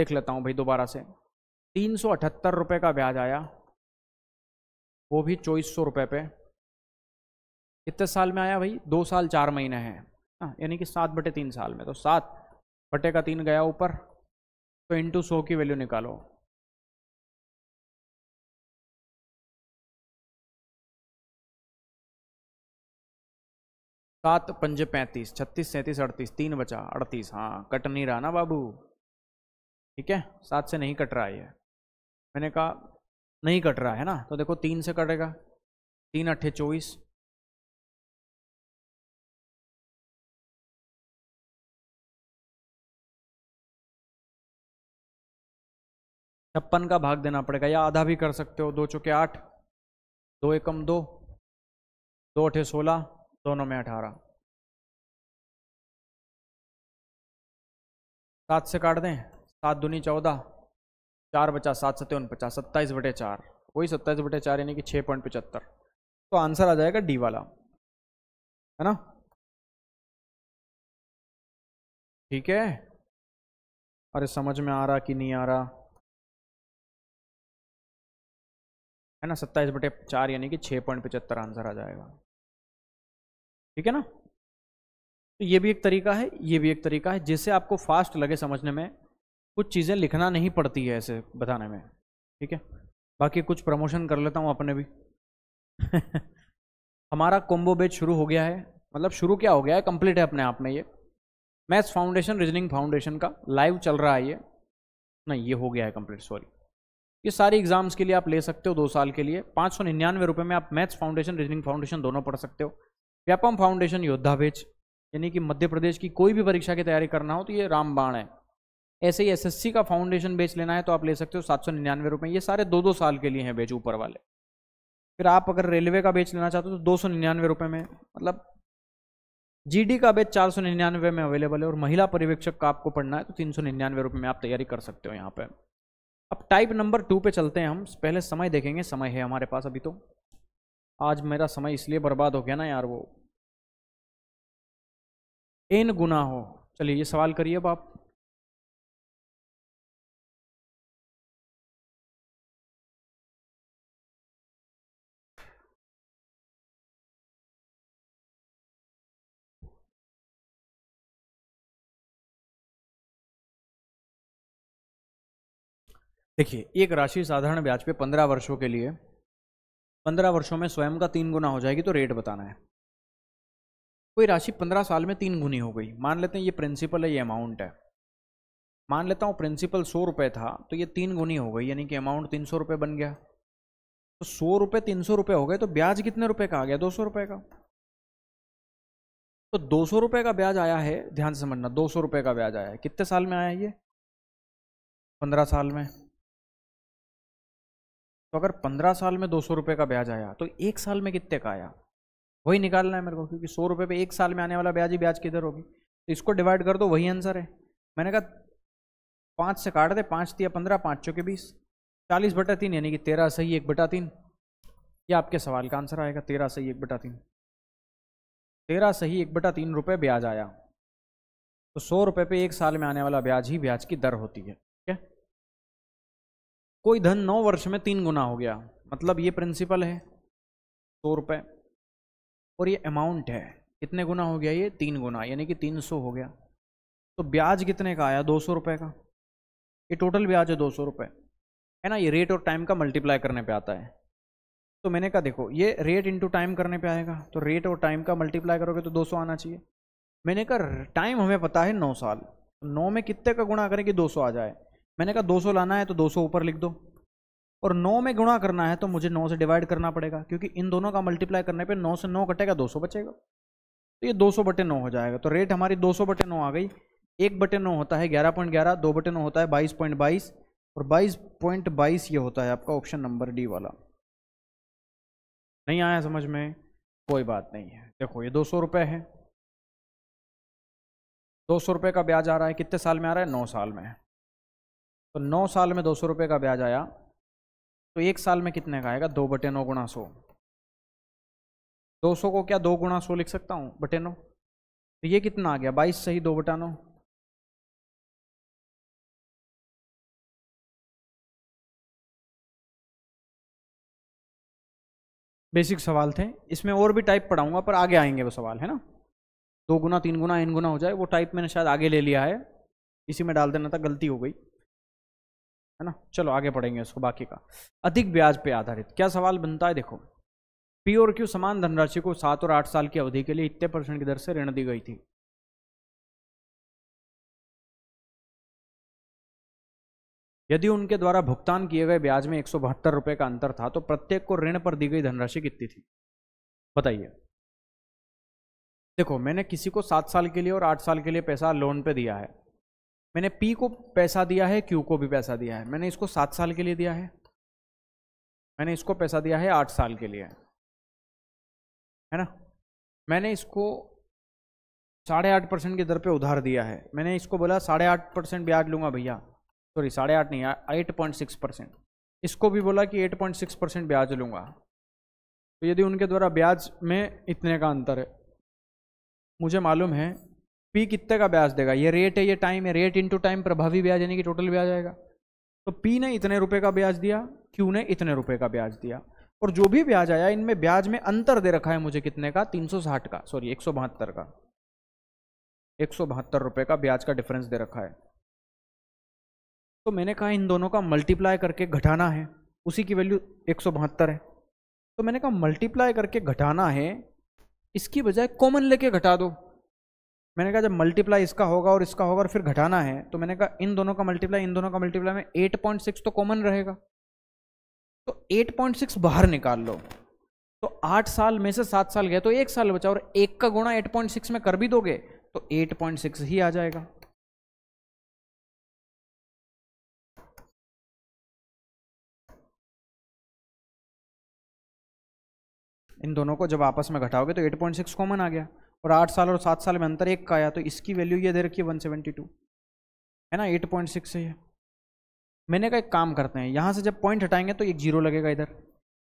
देख लेता हूँ भाई दोबारा से तीन सौ अठहत्तर रुपये का ब्याज आया वो भी चौबीस सौ रुपये पे कितने साल में आया भाई दो साल चार महीने हैं हाँ, यानी कि सात बटे तीन साल में तो सात बटे का तीन गया ऊपर तो इंटू सौ की वैल्यू निकालो सात पंजे पैंतीस छत्तीस सैंतीस अड़तीस तीन बचा अड़तीस हाँ कट नहीं रहा ना बाबू ठीक है सात से नहीं कट रहा है मैंने कहा नहीं कट रहा है ना तो देखो तीन से कटेगा तीन अट्ठे चौबीस छप्पन का भाग देना पड़ेगा या आधा भी कर सकते हो दो चौके आठ दो एकम दो दो अठे सोलह दोनों में अठारह सात से काट दें सात दूनी चौदह चार बचा सात सत्य उनपचास सत्ताईस बटे चार वही सत्ताईस बटे चार यानी कि छः पॉइंट पचहत्तर तो आंसर आ जाएगा डी वाला है ना ठीक है अरे समझ में आ रहा कि नहीं आ रहा है ना सत्ताईस बटे चार यानी कि छः पॉइंट पचहत्तर आंसर आ जाएगा ठीक है ना तो ये भी एक तरीका है ये भी एक तरीका है जिससे आपको फास्ट लगे समझने में कुछ चीज़ें लिखना नहीं पड़ती है ऐसे बताने में ठीक है बाकी कुछ प्रमोशन कर लेता हूँ अपने भी हमारा कोम्बो बेच शुरू हो गया है मतलब शुरू क्या हो गया है कंप्लीट है अपने आप में ये मैथ्स फाउंडेशन रीजनिंग फाउंडेशन का लाइव चल रहा है ये नहीं ये हो गया है कंप्लीट सॉरी ये सारी एग्जाम्स के लिए आप ले सकते हो दो साल के लिए पाँच सौ निन्यानवे रुपये में आप मैथ्स फाउंडेशन रीजनिंग फाउंडेशन दोनों पढ़ सकते हो व्यापम फाउंडेशन योद्धा बेच यानी कि मध्य प्रदेश की कोई भी परीक्षा की तैयारी करना हो तो ये रामबाण है ऐसे ही एस का फाउंडेशन बेच लेना है तो आप ले सकते हो सात सौ निन्यानवे रुपये ये सारे दो दो साल के लिए हैं बेच ऊपर वाले फिर आप अगर रेलवे का बेच लेना चाहते हो तो दो सौ निन्यानवे रुपये में मतलब जीडी का बेच चार सौ निन्यानवे में अवेलेबल है और महिला पर्यवेक्षक का आपको पढ़ना है तो तीन सौ निन्यानवे रुपये में आप तैयारी कर सकते हो यहाँ पर अब टाइप नंबर टू पे चलते हैं हम पहले समय देखेंगे समय है हमारे पास अभी तो आज मेरा समय इसलिए बर्बाद हो गया ना यार वो एन गुना हो चलिए ये सवाल करिए अब आप देखिए एक राशि साधारण ब्याज पे पंद्रह वर्षों के लिए पंद्रह वर्षों में स्वयं का तीन गुना हो जाएगी तो रेट बताना है कोई राशि पंद्रह साल में तीन गुनी हो गई मान लेते हैं ये प्रिंसिपल है ये अमाउंट है मान लेता हूँ प्रिंसिपल सौ रुपये था तो ये तीन गुनी हो गई यानी कि अमाउंट तीन सौ रुपये बन गया तो सौ रुपये तीन सौ रुपये हो गए तो ब्याज कितने रुपये का आ गया दो सौ रुपये का तो दो सौ रुपये का ब्याज आया है ध्यान से समझना दो सौ रुपये का ब्याज आया है कितने साल में आया है ये पंद्रह साल में तो अगर पंद्रह साल में दो सौ रुपये का ब्याज आया तो एक साल में कितने का आया वही निकालना है मेरे को क्योंकि सौ रुपये पे एक साल में आने वाला ब्याज ही ब्याज किधर होगी तो इसको डिवाइड कर दो वही आंसर है मैंने कहा पाँच से काट दे पाँच दिया पंद्रह पाँच चौके बीस चालीस बटा तीन यानी कि तेरह सही एक बटा तीन ये आपके सवाल का आंसर आएगा तेरह सही एक बटा तीन तेरह सही एक बटा तीन रुपये ब्याज आया तो सौ रुपये पे एक साल में आने वाला ब्याज ही ब्याज की दर होती है कोई धन नौ वर्ष में तीन गुना हो गया मतलब ये प्रिंसिपल है सौ रुपये और ये अमाउंट है कितने गुना हो गया ये तीन गुना यानी कि तीन सौ हो गया तो ब्याज कितने का आया दो सौ रुपये का ये टोटल ब्याज है दो सौ रुपये है ना ये रेट और टाइम का मल्टीप्लाई करने पे आता है तो मैंने कहा देखो ये रेट इंटू टाइम करने पे आएगा तो रेट और टाइम का मल्टीप्लाई करोगे तो दो सौ आना चाहिए मैंने कहा टाइम हमें पता है नौ साल नौ में कितने का गुणा करें कि दो सौ आ जाए मैंने कहा 200 लाना है तो 200 ऊपर लिख दो और 9 में गुणा करना है तो मुझे 9 से डिवाइड करना पड़ेगा क्योंकि इन दोनों का मल्टीप्लाई करने पे 9 से 9 कटेगा 200 बचेगा तो ये 200 बटे नौ हो जाएगा तो रेट हमारी 200 बटे नौ आ गई एक बटे नौ होता है ग्यारह पॉइंट ग्यारह दो बटे नौ होता है बाईस पॉइंट बाईस और बाईस पॉइंट बाईस ये होता है आपका ऑप्शन नंबर डी वाला नहीं आया समझ में कोई बात नहीं है देखो ये दो सौ रुपये है दो सौ रुपये का ब्याज आ रहा है कितने साल में आ रहा है नौ साल में है तो नौ साल में दो सौ रुपये का ब्याज आया तो एक साल में कितने का आएगा दो बटे नौ गुणा सौ दो सौ को क्या दो गुणा सौ लिख सकता हूँ बटे नौ तो ये कितना आ गया बाईस सही दो बटा नौ बेसिक सवाल थे इसमें और भी टाइप पढ़ाऊंगा पर आगे आएंगे वो सवाल है ना दो गुना तीन गुना इन गुना हो जाए वो टाइप मैंने शायद आगे ले लिया है इसी में डाल देना था गलती हो गई है ना चलो आगे पढ़ेंगे इसको बाकी का अधिक ब्याज पे आधारित क्या सवाल बनता है देखो पी और क्यू समान धनराशि को सात और आठ साल की अवधि के लिए इतने परसेंट की दर से ऋण दी गई थी यदि उनके द्वारा भुगतान किए गए ब्याज में एक रुपए का अंतर था तो प्रत्येक को ऋण पर दी गई धनराशि कितनी थी बताइए देखो मैंने किसी को सात साल के लिए और आठ साल के लिए पैसा लोन पे दिया है मैंने पी को पैसा दिया है क्यू को भी पैसा दिया है मैंने इसको सात साल के लिए दिया है मैंने इसको पैसा दिया है आठ साल के लिए है ना मैंने इसको साढ़े आठ परसेंट की दर पे उधार दिया है मैंने इसको बोला साढ़े आठ परसेंट ब्याज लूंगा भैया सॉरी साढ़े आठ नहीं एट पॉइंट सिक्स परसेंट इसको भी बोला कि एट पॉइंट सिक्स परसेंट ब्याज लूँगा तो यदि उनके द्वारा ब्याज में इतने का अंतर है मुझे मालूम है पी कितने का ब्याज देगा ये रेट है ये टाइम है रेट इंटू टाइम प्रभावी ब्याज यानी कि टोटल ब्याज आएगा तो पी ने इतने रुपए का ब्याज दिया क्यू ने इतने रुपए का ब्याज दिया और जो भी ब्याज आया इनमें ब्याज में अंतर दे रखा है मुझे कितने का 360 का सॉरी एक का एक रुपए का ब्याज का डिफरेंस दे रखा है तो मैंने कहा इन दोनों का मल्टीप्लाई करके घटाना है उसी की वैल्यू एक है तो मैंने कहा मल्टीप्लाई करके घटाना है इसकी बजाय कॉमन लेके घटा दो मैंने कहा जब मल्टीप्लाई इसका होगा और इसका होगा और फिर घटाना है तो मैंने कहा इन दोनों का मल्टीप्लाई इन दोनों का मल्टीप्लाई में 8.6 तो कॉमन रहेगा तो 8.6 बाहर निकाल लो तो आठ साल में से सात साल गए तो एक साल बचा और एक का गुणा 8.6 में कर भी दोगे तो 8.6 ही आ जाएगा इन दोनों को जब आपस में घटाओगे तो 8.6 कॉमन आ गया और आठ साल और सात साल में अंतर एक का आया तो इसकी वैल्यू ये दे रखी है वन सेवेंटी टू है ना एट पॉइंट सिक्स है ये मैंने कहा एक काम करते हैं यहाँ से जब पॉइंट हटाएंगे तो एक जीरो लगेगा इधर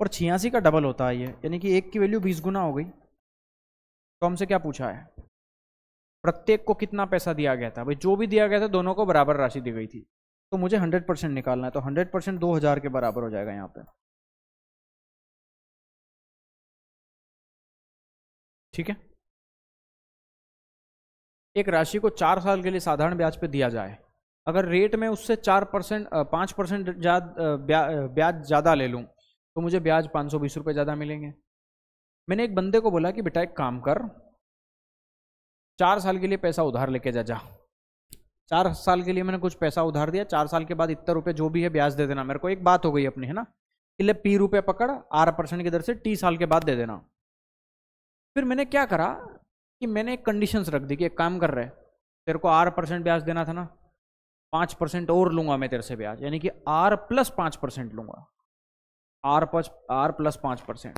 और छियासी का डबल होता है ये यानी कि एक की वैल्यू बीस गुना हो गई तो हमसे क्या पूछा है प्रत्येक को कितना पैसा दिया गया था भाई जो भी दिया गया था दोनों को बराबर राशि दी गई थी तो मुझे हंड्रेड परसेंट निकालना है तो हंड्रेड परसेंट दो हज़ार के बराबर हो जाएगा यहाँ पे ठीक है एक राशि को चार साल के लिए साधारण ब्याज पे दिया जाए अगर रेट में उससे चार परसेंट पाँच परसेंट ब्याज ज़्यादा ले लूँ तो मुझे ब्याज पाँच सौ बीस रुपये ज़्यादा मिलेंगे मैंने एक बंदे को बोला कि बेटा एक काम कर चार साल के लिए पैसा उधार लेके जा जा चार साल के लिए मैंने कुछ पैसा उधार दिया चार साल के बाद इतना रुपये जो भी है ब्याज दे देना मेरे को एक बात हो गई अपनी है ना कि ले पी रुपये पकड़ आर परसेंट की दर से टी साल के बाद दे देना फिर मैंने क्या करा कि मैंने कंडीशंस रख दी कि एक काम कर रहे हैं तेरे को आर परसेंट ब्याज देना था ना पाँच परसेंट और लूंगा मैं तेरे से ब्याज यानी कि आर प्लस पाँच परसेंट लूंगा आर पच आर प्लस पाँच परसेंट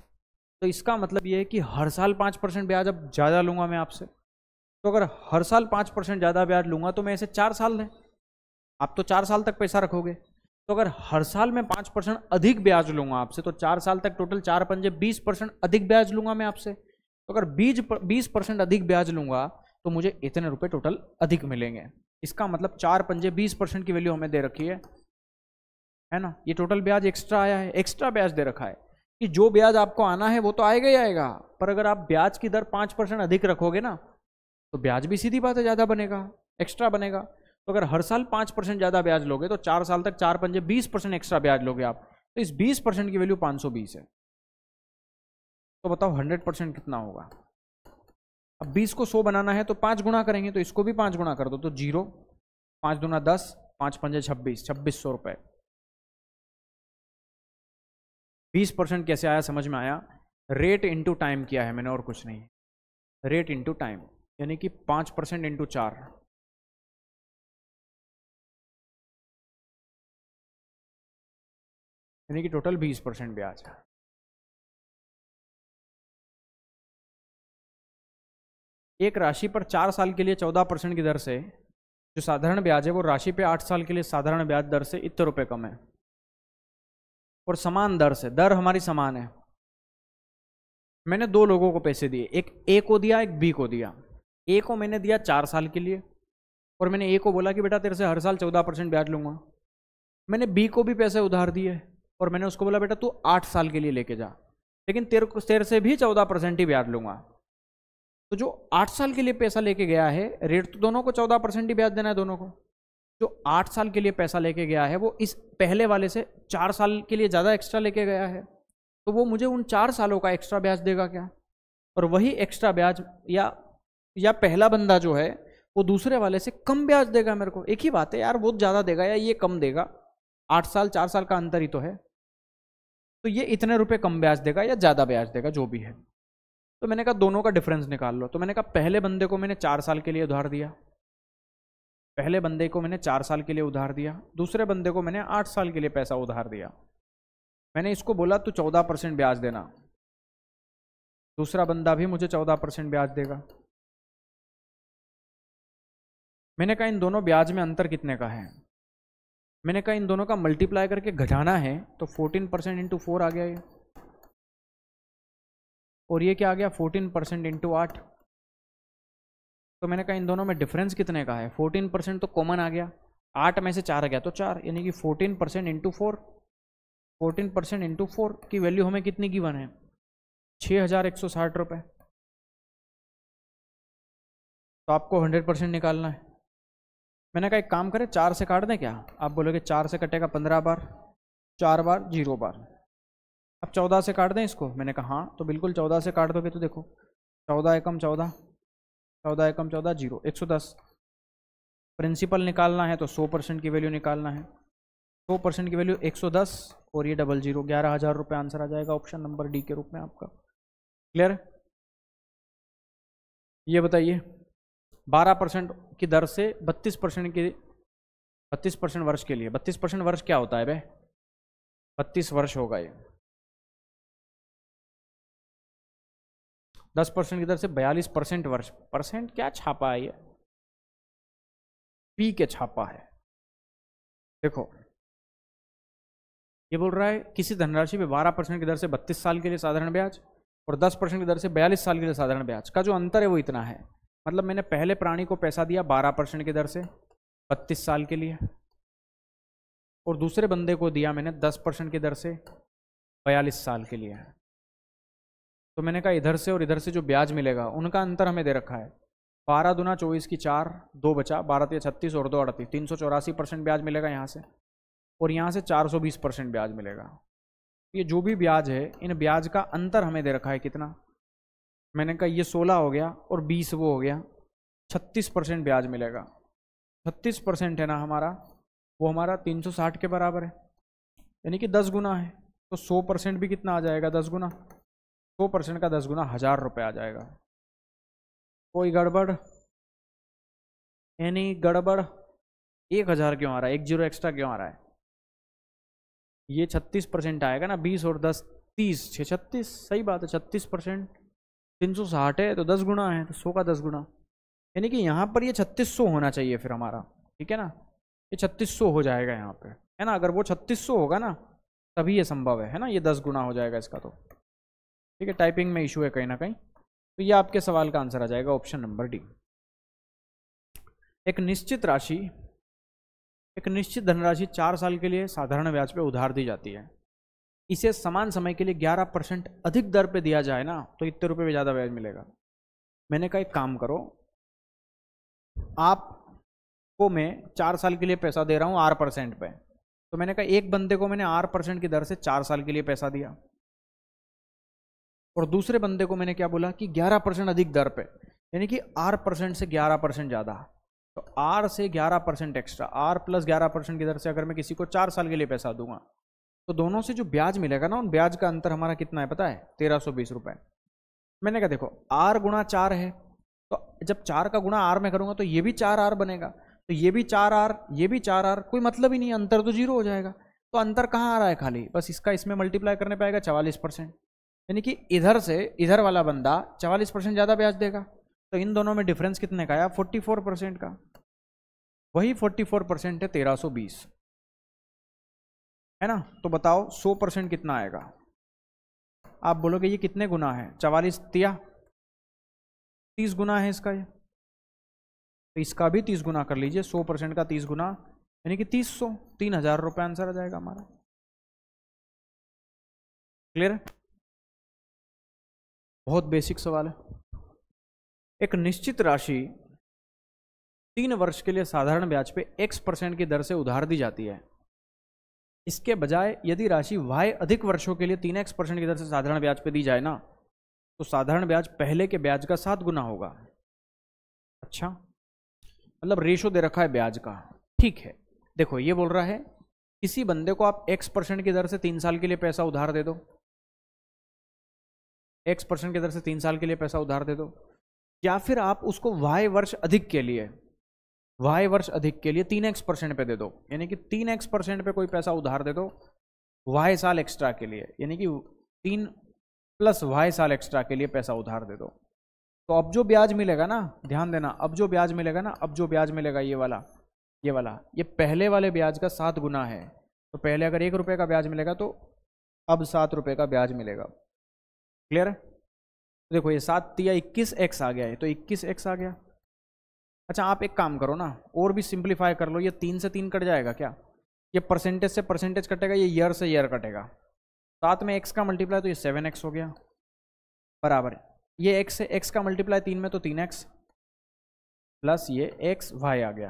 तो इसका मतलब ये है कि हर साल पाँच परसेंट ब्याज अब ज़्यादा लूंगा मैं आपसे तो अगर हर साल पाँच परसेंट ज़्यादा ब्याज लूंगा तो मैं ऐसे चार साल दें आप तो चार साल तक पैसा रखोगे तो अगर हर साल मैं पाँच परसेंट अधिक ब्याज लूंगा आपसे तो चार साल तक टोटल चार पंजे बीस परसेंट अधिक ब्याज लूंगा मैं आपसे तो अगर बीज बीस परसेंट अधिक ब्याज लूंगा तो मुझे इतने रुपए टोटल अधिक मिलेंगे इसका मतलब चार पंजे बीस परसेंट की वैल्यू हमें दे रखी है है ना ये टोटल ब्याज एक्स्ट्रा आया है एक्स्ट्रा ब्याज दे रखा है कि जो ब्याज आपको आना है वो तो आएगा ही आएगा पर अगर आप ब्याज की दर पाँच परसेंट अधिक रखोगे ना तो ब्याज भी सीधी बात है ज़्यादा बनेगा एक्स्ट्रा बनेगा तो अगर हर साल पाँच परसेंट ज़्यादा ब्याज लोगे तो चार साल तक चार पंजे बीस परसेंट एक्स्ट्रा ब्याज लोगे आप तो इस बीस परसेंट की वैल्यू पाँच सौ बीस है तो बताओ हंड्रेड परसेंट कितना होगा अब बीस को सौ बनाना है तो पांच गुणा करेंगे तो इसको भी पांच गुणा कर दो तो जीरो पांच दुना दस पांच पंजे छब्बीस छब्बीस सौ रुपए बीस परसेंट कैसे आया समझ में आया रेट इंटू टाइम किया है मैंने और कुछ नहीं रेट इंटू टाइम यानी कि पांच परसेंट इंटू चार यानी कि टोटल बीस परसेंट ब्याज है एक राशि पर चार साल के लिए चौदह परसेंट की दर से जो साधारण ब्याज है वो राशि पे आठ साल के लिए साधारण ब्याज दर से इतने रुपये कम है और समान दर से दर हमारी समान है मैंने दो लोगों को पैसे दिए एक ए को दिया एक बी को दिया ए को मैंने दिया चार साल के लिए और मैंने ए को बोला कि बेटा तेरे से हर साल चौदह परसेंट ब्याज लूंगा मैंने बी को भी पैसे उधार दिए और मैंने उसको बोला बेटा तू आठ साल के लिए लेके जा लेकिन तेरे को तेरे से भी चौदह परसेंट ही ब्याज लूंगा तो जो आठ साल के लिए पैसा लेके गया है रेट तो दोनों को चौदह परसेंट ही ब्याज देना है दोनों को जो आठ साल के लिए पैसा लेके गया है वो इस पहले वाले से चार साल के लिए ज़्यादा एक्स्ट्रा लेके गया है तो वो मुझे उन चार सालों का एक्स्ट्रा ब्याज देगा क्या और वही एक्स्ट्रा ब्याज या या पहला बंदा जो है वो दूसरे वाले से कम ब्याज देगा मेरे को एक ही बात है यार वो ज़्यादा देगा या ये कम देगा आठ साल चार साल का अंतर ही तो है तो ये इतने रुपए कम ब्याज देगा या ज़्यादा ब्याज देगा जो भी है तो मैंने कहा दोनों का डिफरेंस निकाल लो तो मैंने कहा पहले बंदे को मैंने चार साल के लिए उधार दिया पहले बंदे को मैंने चार साल के लिए उधार दिया दूसरे बंदे को मैंने आठ साल के लिए पैसा उधार दिया मैंने इसको बोला तू चौदह परसेंट ब्याज देना दूसरा बंदा भी मुझे चौदह परसेंट ब्याज देगा मैंने कहा इन दोनों ब्याज में अंतर कितने का है मैंने कहा इन दोनों का मल्टीप्लाई करके घटाना है तो फोर्टीन परसेंट इंटू फोर आ गया ये और ये क्या आ गया फोर्टीन परसेंट इंटू आठ तो मैंने कहा इन दोनों में डिफरेंस कितने का है फोर्टीन परसेंट तो कॉमन आ गया आठ में से चार आ गया तो चार यानी कि fourteen percent into four fourteen percent into four की वैल्यू हमें कितनी गिवन है छः हज़ार एक सौ साठ रुपये तो आपको हंड्रेड परसेंट निकालना है मैंने कहा एक काम करें चार से काट दें क्या आप बोलोगे चार से कटेगा पंद्रह बार चार बार जीरो बार अब चौदह से काट दें इसको मैंने कहा हाँ तो बिल्कुल चौदह से काट दोगे तो देखो चौदह एकम चौदह चौदह एकम चौदह जीरो एक सौ दस प्रिंसिपल निकालना है तो सौ परसेंट की वैल्यू निकालना है सौ परसेंट की वैल्यू एक सौ दस और ये डबल जीरो ग्यारह हज़ार रुपये आंसर आ जाएगा ऑप्शन नंबर डी के रूप में आपका क्लियर ये बताइए बारह परसेंट की दर से बत्तीस परसेंट की बत्तीस परसेंट वर्ष के लिए बत्तीस परसेंट वर्ष क्या होता है भाई बत्तीस वर्ष होगा ये दस परसेंट की दर से बयालीस परसेंट वर्ष परसेंट क्या छापा है ये पी के छापा है देखो ये बोल रहा है किसी धनराशि पे बारह परसेंट की दर से बत्तीस साल के लिए साधारण ब्याज और दस परसेंट की दर से बयालीस साल के लिए साधारण ब्याज का जो अंतर है वो इतना है मतलब मैंने पहले प्राणी को पैसा दिया बारह परसेंट की दर से बत्तीस साल के लिए और दूसरे बंदे को दिया मैंने दस परसेंट की दर से बयालीस साल के लिए तो मैंने कहा इधर से और इधर से जो ब्याज मिलेगा उनका अंतर हमें दे रखा है बारह दुना चौबीस की चार दो बचा बारह तीन छत्तीस और दो अड़तीस तीन सौ चौरासी परसेंट ब्याज मिलेगा यहाँ से और यहाँ से चार सौ बीस परसेंट ब्याज मिलेगा ये जो भी ब्याज है इन ब्याज का अंतर हमें दे रखा है कितना मैंने कहा ये सोलह हो गया और बीस वो हो गया छत्तीस परसेंट ब्याज मिलेगा छत्तीस परसेंट है ना हमारा वो हमारा तीन सौ साठ के बराबर है यानी कि दस गुना है तो सौ परसेंट भी कितना आ जाएगा दस गुना सौ परसेंट का दस गुना हज़ार रुपये आ जाएगा कोई गड़बड़ यानी गड़बड़ एक हज़ार क्यों आ रहा है एक जीरो एक्स्ट्रा क्यों आ रहा है ये छत्तीस परसेंट आएगा ना बीस और दस तीस छः छत्तीस सही बात है छत्तीस परसेंट तीन सौ साठ है तो दस गुना है तो सौ का दस गुना यानी कि यहाँ पर ये छत्तीस सौ होना चाहिए फिर हमारा ठीक है ना ये छत्तीस सौ हो जाएगा यहाँ पे है ना अगर वो छत्तीस सौ होगा ना तभी ये संभव है है ना ये दस गुना हो जाएगा इसका तो ठीक है टाइपिंग में इशू है कहीं ना कहीं तो ये आपके सवाल का आंसर आ जाएगा ऑप्शन नंबर डी एक निश्चित राशि एक निश्चित धनराशि चार साल के लिए साधारण ब्याज पर उधार दी जाती है इसे समान समय के लिए 11 परसेंट अधिक दर पे दिया जाए ना तो इतने रुपये में ज़्यादा ब्याज मिलेगा मैंने कहा एक काम करो आप को मैं चार साल के लिए पैसा दे रहा हूँ आर परसेंट पे तो मैंने कहा एक बंदे को मैंने आर परसेंट की दर से चार साल के लिए पैसा दिया और दूसरे बंदे को मैंने क्या बोला कि 11 परसेंट अधिक दर पे यानी कि आर परसेंट से 11 परसेंट ज़्यादा तो आर से 11 परसेंट एक्स्ट्रा आर प्लस ग्यारह परसेंट की दर से अगर मैं किसी को चार साल के लिए पैसा दूंगा तो दोनों से जो ब्याज मिलेगा ना उन ब्याज का अंतर हमारा कितना है पता है तेरह सौ मैंने कहा देखो आर गुणा चार है तो जब चार का गुणा आर में करूँगा तो ये भी चार आर बनेगा तो ये भी चार आर ये भी चार आर कोई मतलब ही नहीं अंतर तो जीरो हो जाएगा तो अंतर कहाँ आ रहा है खाली बस इसका इसमें मल्टीप्लाई करने पाएगा चवालीस परसेंट यानी कि इधर से इधर वाला बंदा चवालीस परसेंट ज़्यादा ब्याज देगा तो इन दोनों में डिफरेंस कितने का आया फोर्टी फोर परसेंट का वही फोर्टी फोर परसेंट है तेरह सो बीस है ना तो बताओ सौ परसेंट कितना आएगा आप बोलोगे ये कितने गुना है चवालीस तिया तीस गुना है इसका ये तो इसका भी तीस गुना कर लीजिए सौ परसेंट का तीस गुना यानी कि तीस सौ तीन हजार रुपये आंसर आ जाएगा हमारा क्लियर है बहुत बेसिक सवाल है एक निश्चित राशि तीन वर्ष के लिए साधारण ब्याज पे एक्स परसेंट की दर से उधार दी जाती है इसके बजाय यदि राशि वाई अधिक वर्षों के लिए तीन एक्स परसेंट की दर से साधारण ब्याज पे दी जाए ना तो साधारण ब्याज पहले के ब्याज का सात गुना होगा अच्छा मतलब रेशो दे रखा है ब्याज का ठीक है देखो ये बोल रहा है किसी बंदे को आप एक्स परसेंट की दर से तीन साल के लिए पैसा उधार दे दो एक्स परसेंट की तरफ से तीन साल के लिए पैसा उधार दे दो या फिर आप उसको वाई वर्ष अधिक के लिए वाई वर्ष अधिक के लिए तीन एक्स परसेंट पे दे दो यानी कि तीन एक्स परसेंट पे कोई पैसा उधार दे दो वाई साल एक्स्ट्रा के लिए यानी कि तीन प्लस वाई साल एक्स्ट्रा के लिए पैसा उधार दे दो तो अब जो ब्याज मिलेगा ना ध्यान देना अब जो ब्याज मिलेगा ना अब जो ब्याज मिलेगा ये वाला ये वाला ये पहले वाले ब्याज का सात गुना है तो पहले अगर एक रुपये का ब्याज मिलेगा तो अब सात रुपये का ब्याज मिलेगा क्लियर है तो देखो ये सात तिया इक्कीस एक्स आ गया है तो इक्कीस एक्स आ गया अच्छा आप एक काम करो ना और भी सिंप्लीफाई कर लो ये तीन से तीन कट जाएगा क्या ये परसेंटेज से परसेंटेज कटेगा ये ईयर से ईयर कटेगा साथ में एक्स का मल्टीप्लाई तो ये सेवन एक्स हो गया बराबर ये एक्स से एक्स का मल्टीप्लाई तीन में तो तीन एक्स प्लस ये एक्स वाई आ गया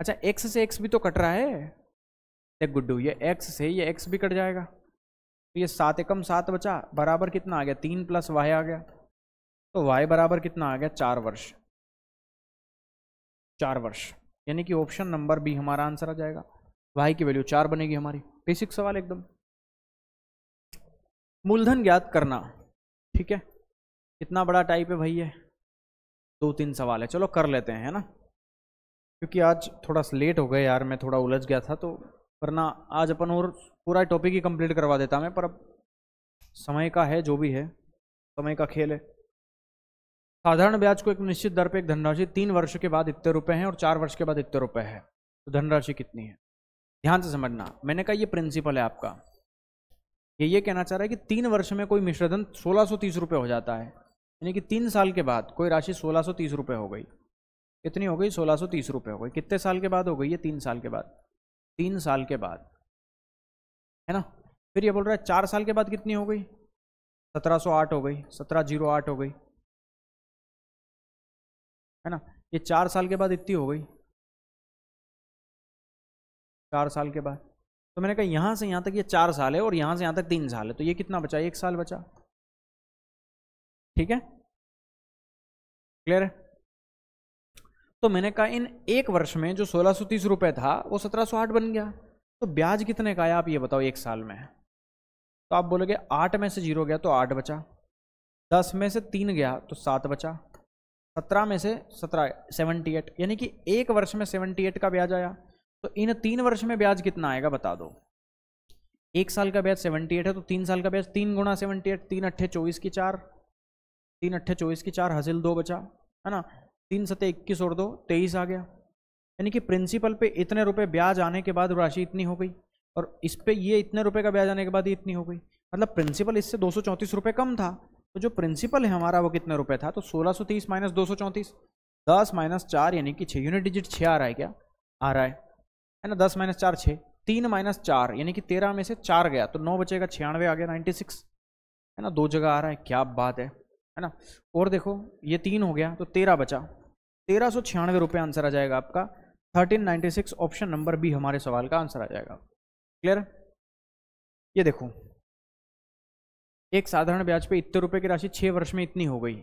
अच्छा एक्स से एक्स भी तो कट रहा है एक गुड्डू ये एक्स से ये एक्स भी कट जाएगा तो ये सात एकम सात बचा बराबर कितना आ गया तीन प्लस वाई आ गया तो वाई बराबर कितना आ गया चार वर्ष चार वर्ष यानी कि ऑप्शन नंबर बी हमारा आंसर आ जाएगा वाई की वैल्यू चार बनेगी हमारी बेसिक सवाल एकदम मूलधन ज्ञात करना ठीक है कितना बड़ा टाइप है भाई ये दो तीन सवाल है चलो कर लेते हैं है ना क्योंकि आज थोड़ा लेट हो गए यार मैं थोड़ा उलझ गया था तो वरना आज अपन और पूरा टॉपिक ही कंप्लीट करवा देता मैं पर अब समय का है जो भी है समय का खेल है साधारण ब्याज को एक निश्चित दर पर एक धनराशि तीन वर्ष के बाद इतने रुपए हैं और चार वर्ष के बाद इतने रुपए है तो धनराशि कितनी है ध्यान से समझना मैंने कहा ये प्रिंसिपल है आपका ये ये कहना चाह रहा है कि तीन वर्ष में कोई मिश्रधन सोलह सौ तीस रुपये हो जाता है यानी कि तीन साल के बाद कोई राशि सोलह सौ तीस रुपये हो गई कितनी हो गई सोलह सौ तीस रुपये हो गई कितने साल के बाद हो गई ये तीन साल के बाद तीन साल के बाद है ना फिर ये बोल रहा है चार साल के बाद कितनी हो गई सत्रह सौ आठ हो गई सत्रह जीरो आठ हो गई है ना ये चार साल के बाद इतनी हो गई चार साल के बाद तो मैंने कहा यहां से यहां तक ये चार साल है और यहां से यहां तक तीन साल है तो ये कितना बचा एक साल बचा ठीक है क्लियर है तो मैंने कहा इन एक वर्ष में जो सोलह सौ तीस रुपये था वो सत्रह सौ आठ बन गया तो ब्याज कितने का आया आप ये बताओ एक साल में तो आप बोलोगे आठ में से जीरो गया तो आठ बचा दस में से तीन गया तो सात बचा सत्रह में से सत्रह सेवेंटी एट यानी कि एक वर्ष में सेवेंटी एट का ब्याज आया तो इन तीन वर्ष में ब्याज कितना आएगा बता दो एक साल का ब्याज सेवेंटी एट है तो तीन साल का ब्याज तीन गुणा सेवेंटी एट तीन अट्ठे चौबीस की चार तीन अट्ठे चौबीस की चार हासिल दो बचा है ना तीन सतह इक्कीस और दो तेईस आ गया यानी कि प्रिंसिपल पे इतने रुपए ब्याज आने के बाद राशि इतनी हो गई और इस पर ये इतने रुपए का ब्याज आने के बाद ये इतनी हो गई मतलब प्रिंसिपल इससे दो सौ कम था तो जो प्रिंसिपल है हमारा वो कितने रुपए था तो 1630 माइनस दो सौ चौंतीस दस माइनस चार यानी कि छः यूनिट डिजिट छः आ रहा है क्या आ रहा है है ना दस माइनस चार छः तीन माइनस चार यानी कि तेरह में से चार गया तो नौ बचेगा छियानवे आ गया नाइन्टी सिक्स है ना दो जगह आ रहा है क्या बात है है ना और देखो ये तीन हो गया तो तेरह बचा तेरह सौ छियानवे रुपये आंसर आ जाएगा आपका thirteen ninety six option number B हमारे सवाल का आंसर आ जाएगा क्लियर ये देखो एक साधारण ब्याज पे इतने रुपए की राशि छः वर्ष में इतनी हो गई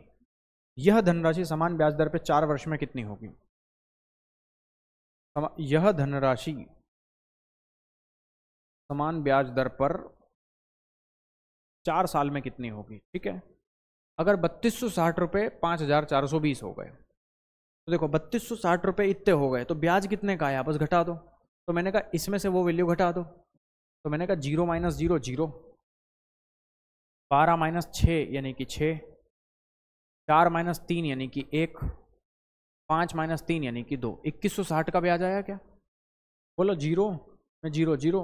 यह धनराशि समान ब्याज दर पे चार वर्ष में कितनी होगी यह धनराशि समान ब्याज दर पर चार साल में कितनी होगी ठीक है अगर बत्तीस सौ साठ रुपये पाँच हज़ार चार सौ बीस हो गए तो देखो बत्तीस सौ साठ रुपये इतने हो गए तो ब्याज कितने का आया बस घटा दो तो मैंने कहा इसमें से वो वैल्यू घटा दो तो मैंने कहा जीरो माइनस जीरो जीरो बारह माइनस छः यानी कि छः चार माइनस तीन यानी कि एक पाँच माइनस तीन यानी कि दो इक्कीस सौ साठ का ब्याज आया क्या बोलो जीरो में जीरो जीरो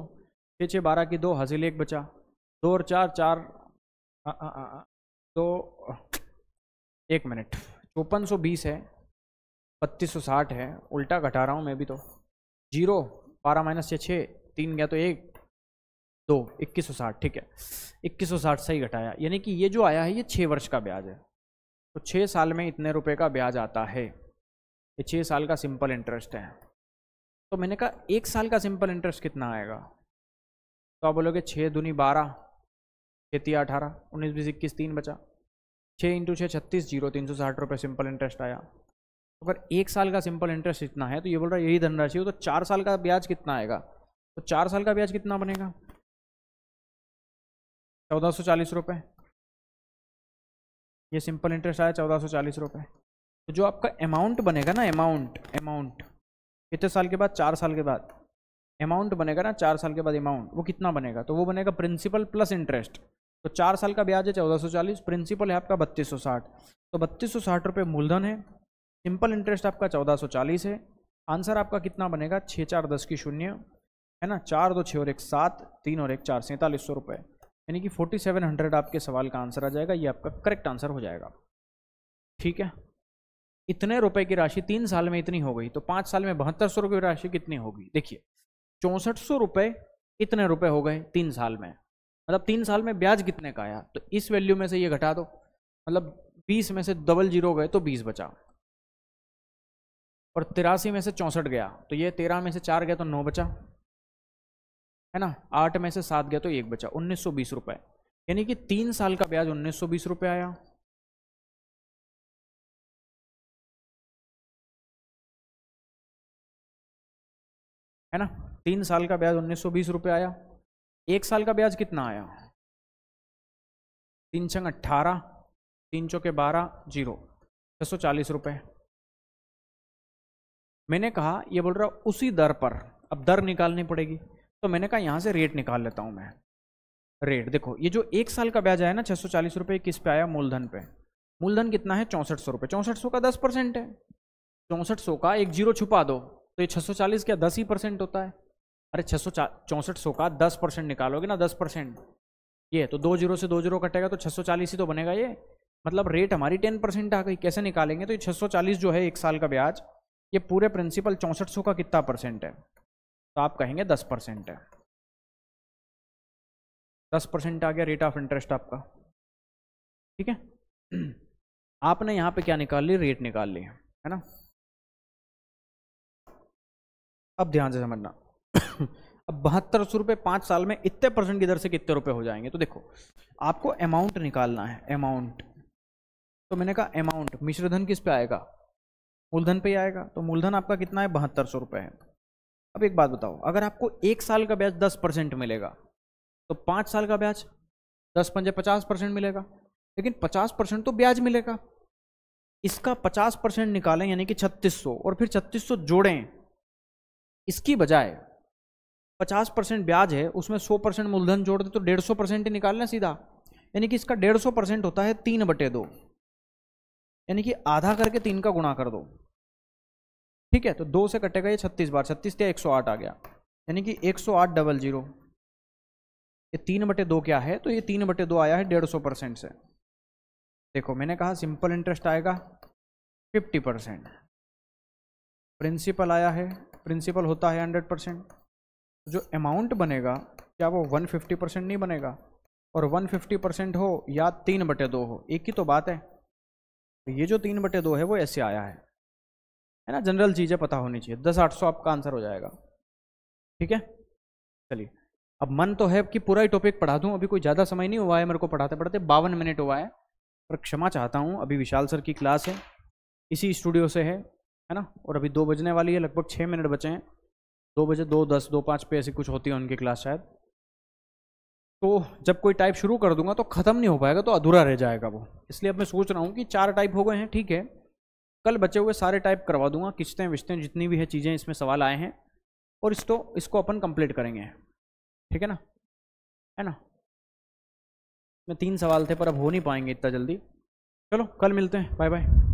छः छः बारह की दो हासिल एक बचा दो और चार चार आ, आ, आ, तो एक मिनट चौपन सौ बीस है बत्तीस सौ साठ है उल्टा घटा रहा हूँ मैं भी तो जीरो बारह माइनस छः छः तीन गया तो एक दो इक्कीस सौ साठ ठीक है इक्कीस सौ साठ सही घटाया यानी कि ये जो आया है ये छः वर्ष का ब्याज है तो छः साल में इतने रुपए का ब्याज आता है ये छः साल का सिंपल इंटरेस्ट है तो मैंने कहा एक साल का सिंपल इंटरेस्ट कितना आएगा तो आप बोलोगे छः दुनी बारह खेती अठारह उन्नीस बीस इक्कीस तीन बचा छः इंटू छः छत्तीस जीरो तीन सौ साठ रुपये सिंपल इंटरेस्ट आया तो अगर एक साल का सिंपल इंटरेस्ट इतना है तो ये बोल रहा है यही धनराशि हो तो चार साल का ब्याज कितना आएगा तो चार साल का ब्याज कितना बनेगा चौदह सौ चालीस रुपये ये सिंपल इंटरेस्ट आया चौदह सौ चालीस रुपये तो जो आपका अमाउंट बनेगा ना अमाउंट अमाउंट कितने साल के बाद चार साल के बाद अमाउंट बनेगा ना चार साल के बाद अमाउंट वो कितना बनेगा तो वो बनेगा प्रिंसिपल प्लस इंटरेस्ट तो चार साल का ब्याज है चौदह सौ चालीस प्रिंसिपल है आपका बत्तीस सौ साठ तो बत्तीस सौ साठ रुपये मूलधन है सिंपल इंटरेस्ट आपका चौदह सौ चालीस है आंसर आपका कितना बनेगा छः चार दस की शून्य है ना चार दो छः और एक सात तीन और एक चार सैंतालीस सौ रुपये यानी कि फोर्टी सेवन हंड्रेड आपके सवाल का आंसर आ जाएगा ये आपका करेक्ट आंसर हो जाएगा ठीक है इतने रुपए की राशि तीन साल में इतनी हो गई तो पाँच साल में बहत्तर सौ रुपये की राशि कितनी होगी देखिए चौंसठ सौ रुपये इतने रुपए हो गए तीन साल में मतलब तीन साल में ब्याज कितने का आया तो इस वैल्यू में से ये घटा दो मतलब बीस में से डबल जीरो गए तो बीस बचा और तिरासी में से चौंसठ गया तो ये तेरह में से चार गया तो नौ बचा है ना आठ में से सात गया तो एक बचा उन्नीस सौ बीस रुपये यानी कि तीन साल का ब्याज उन्नीस सौ बीस रुपये आया है ना तीन साल का ब्याज उन्नीस सौ बीस रुपये आया एक साल का ब्याज कितना आया तीन छंग अट्ठारह तीन चौके बारह जीरो छह सौ चालीस रुपए मैंने कहा ये बोल रहा उसी दर पर अब दर निकालनी पड़ेगी तो मैंने कहा यहां से रेट निकाल लेता हूं मैं रेट देखो ये जो एक साल का ब्याज आया ना छह सौ चालीस रुपये किस पे आया मूलधन पे मूलधन कितना है चौंसठ सौ रुपये चौंसठ सौ का दस परसेंट है चौंसठ सौ का एक जीरो छुपा दो तो ये छह सौ चालीस क्या दस ही परसेंट होता है अरे छः सौ चौंसठ सौ का दस परसेंट निकालोगे ना दस परसेंट ये तो दो जीरो से दो जीरो कटेगा तो छः सौ चालीस ही तो बनेगा ये मतलब रेट हमारी टेन परसेंट आ गई कैसे निकालेंगे तो ये छः सौ चालीस जो है एक साल का ब्याज ये पूरे प्रिंसिपल चौंसठ सौ का कितना परसेंट है तो आप कहेंगे दस परसेंट है दस परसेंट आ गया रेट ऑफ इंटरेस्ट आपका ठीक है आपने यहाँ पे क्या निकाल ली रेट निकाल ली है ना अब ध्यान से समझना अब बहत्तर सौ रुपये पाँच साल में इतने परसेंट की दर से कितने रुपए हो जाएंगे तो देखो आपको अमाउंट निकालना है अमाउंट तो मैंने कहा अमाउंट मिश्रधन किस पे आएगा मूलधन पे ही आएगा तो मूलधन आपका कितना है बहत्तर सौ रुपये है अब एक बात बताओ अगर आपको एक साल का ब्याज दस परसेंट मिलेगा तो पाँच साल का ब्याज दस पंजे पचास परसेंट मिलेगा लेकिन पचास परसेंट तो ब्याज मिलेगा इसका पचास परसेंट निकालें यानी कि छत्तीस सौ और फिर छत्तीस सौ जोड़ें इसकी बजाय पचास परसेंट ब्याज है उसमें सौ परसेंट मूलधन जोड़ दे तो डेढ़ सौ परसेंट ही निकालना सीधा यानी कि इसका डेढ़ सौ परसेंट होता है तीन बटे दो यानी कि आधा करके तीन का गुणा कर दो ठीक है तो दो से कटेगा ये छत्तीस बार छत्तीस या एक सौ आठ आ गया यानी कि एक सौ आठ डबल जीरो ये तीन बटे दो क्या है तो ये तीन बटे दो आया है डेढ़ सौ परसेंट से देखो मैंने कहा सिंपल इंटरेस्ट आएगा फिफ्टी परसेंट प्रिंसिपल आया है प्रिंसिपल होता है हंड्रेड परसेंट जो अमाउंट बनेगा क्या वो 150 परसेंट नहीं बनेगा और 150 परसेंट हो या तीन बटे दो हो एक ही तो बात है तो ये जो तीन बटे दो है वो ऐसे आया है है ना जनरल चीज़ें पता होनी चाहिए दस आठ सौ आपका आंसर हो जाएगा ठीक है चलिए अब मन तो है कि पूरा ही टॉपिक पढ़ा दूँ अभी कोई ज़्यादा समय नहीं हुआ है मेरे को पढ़ाते पढ़ाते बावन मिनट हुआ है पर क्षमा चाहता हूँ अभी विशाल सर की क्लास है इसी स्टूडियो से है है ना और अभी दो बजने वाली है लगभग छः मिनट बचे हैं दो बजे दो दस दो पाँच पे ऐसी कुछ होती है उनकी क्लास शायद तो जब कोई टाइप शुरू कर दूंगा तो ख़त्म नहीं हो पाएगा तो अधूरा रह जाएगा वो इसलिए अब मैं सोच रहा हूँ कि चार टाइप हो गए हैं ठीक है कल बचे हुए सारे टाइप करवा दूंगा किश्तें विस्तें जितनी भी है चीज़ें इसमें सवाल आए हैं और इस तो इसको अपन कंप्लीट करेंगे ठीक है ना है ना मैं तीन सवाल थे पर अब हो नहीं पाएंगे इतना जल्दी चलो कल मिलते हैं बाय बाय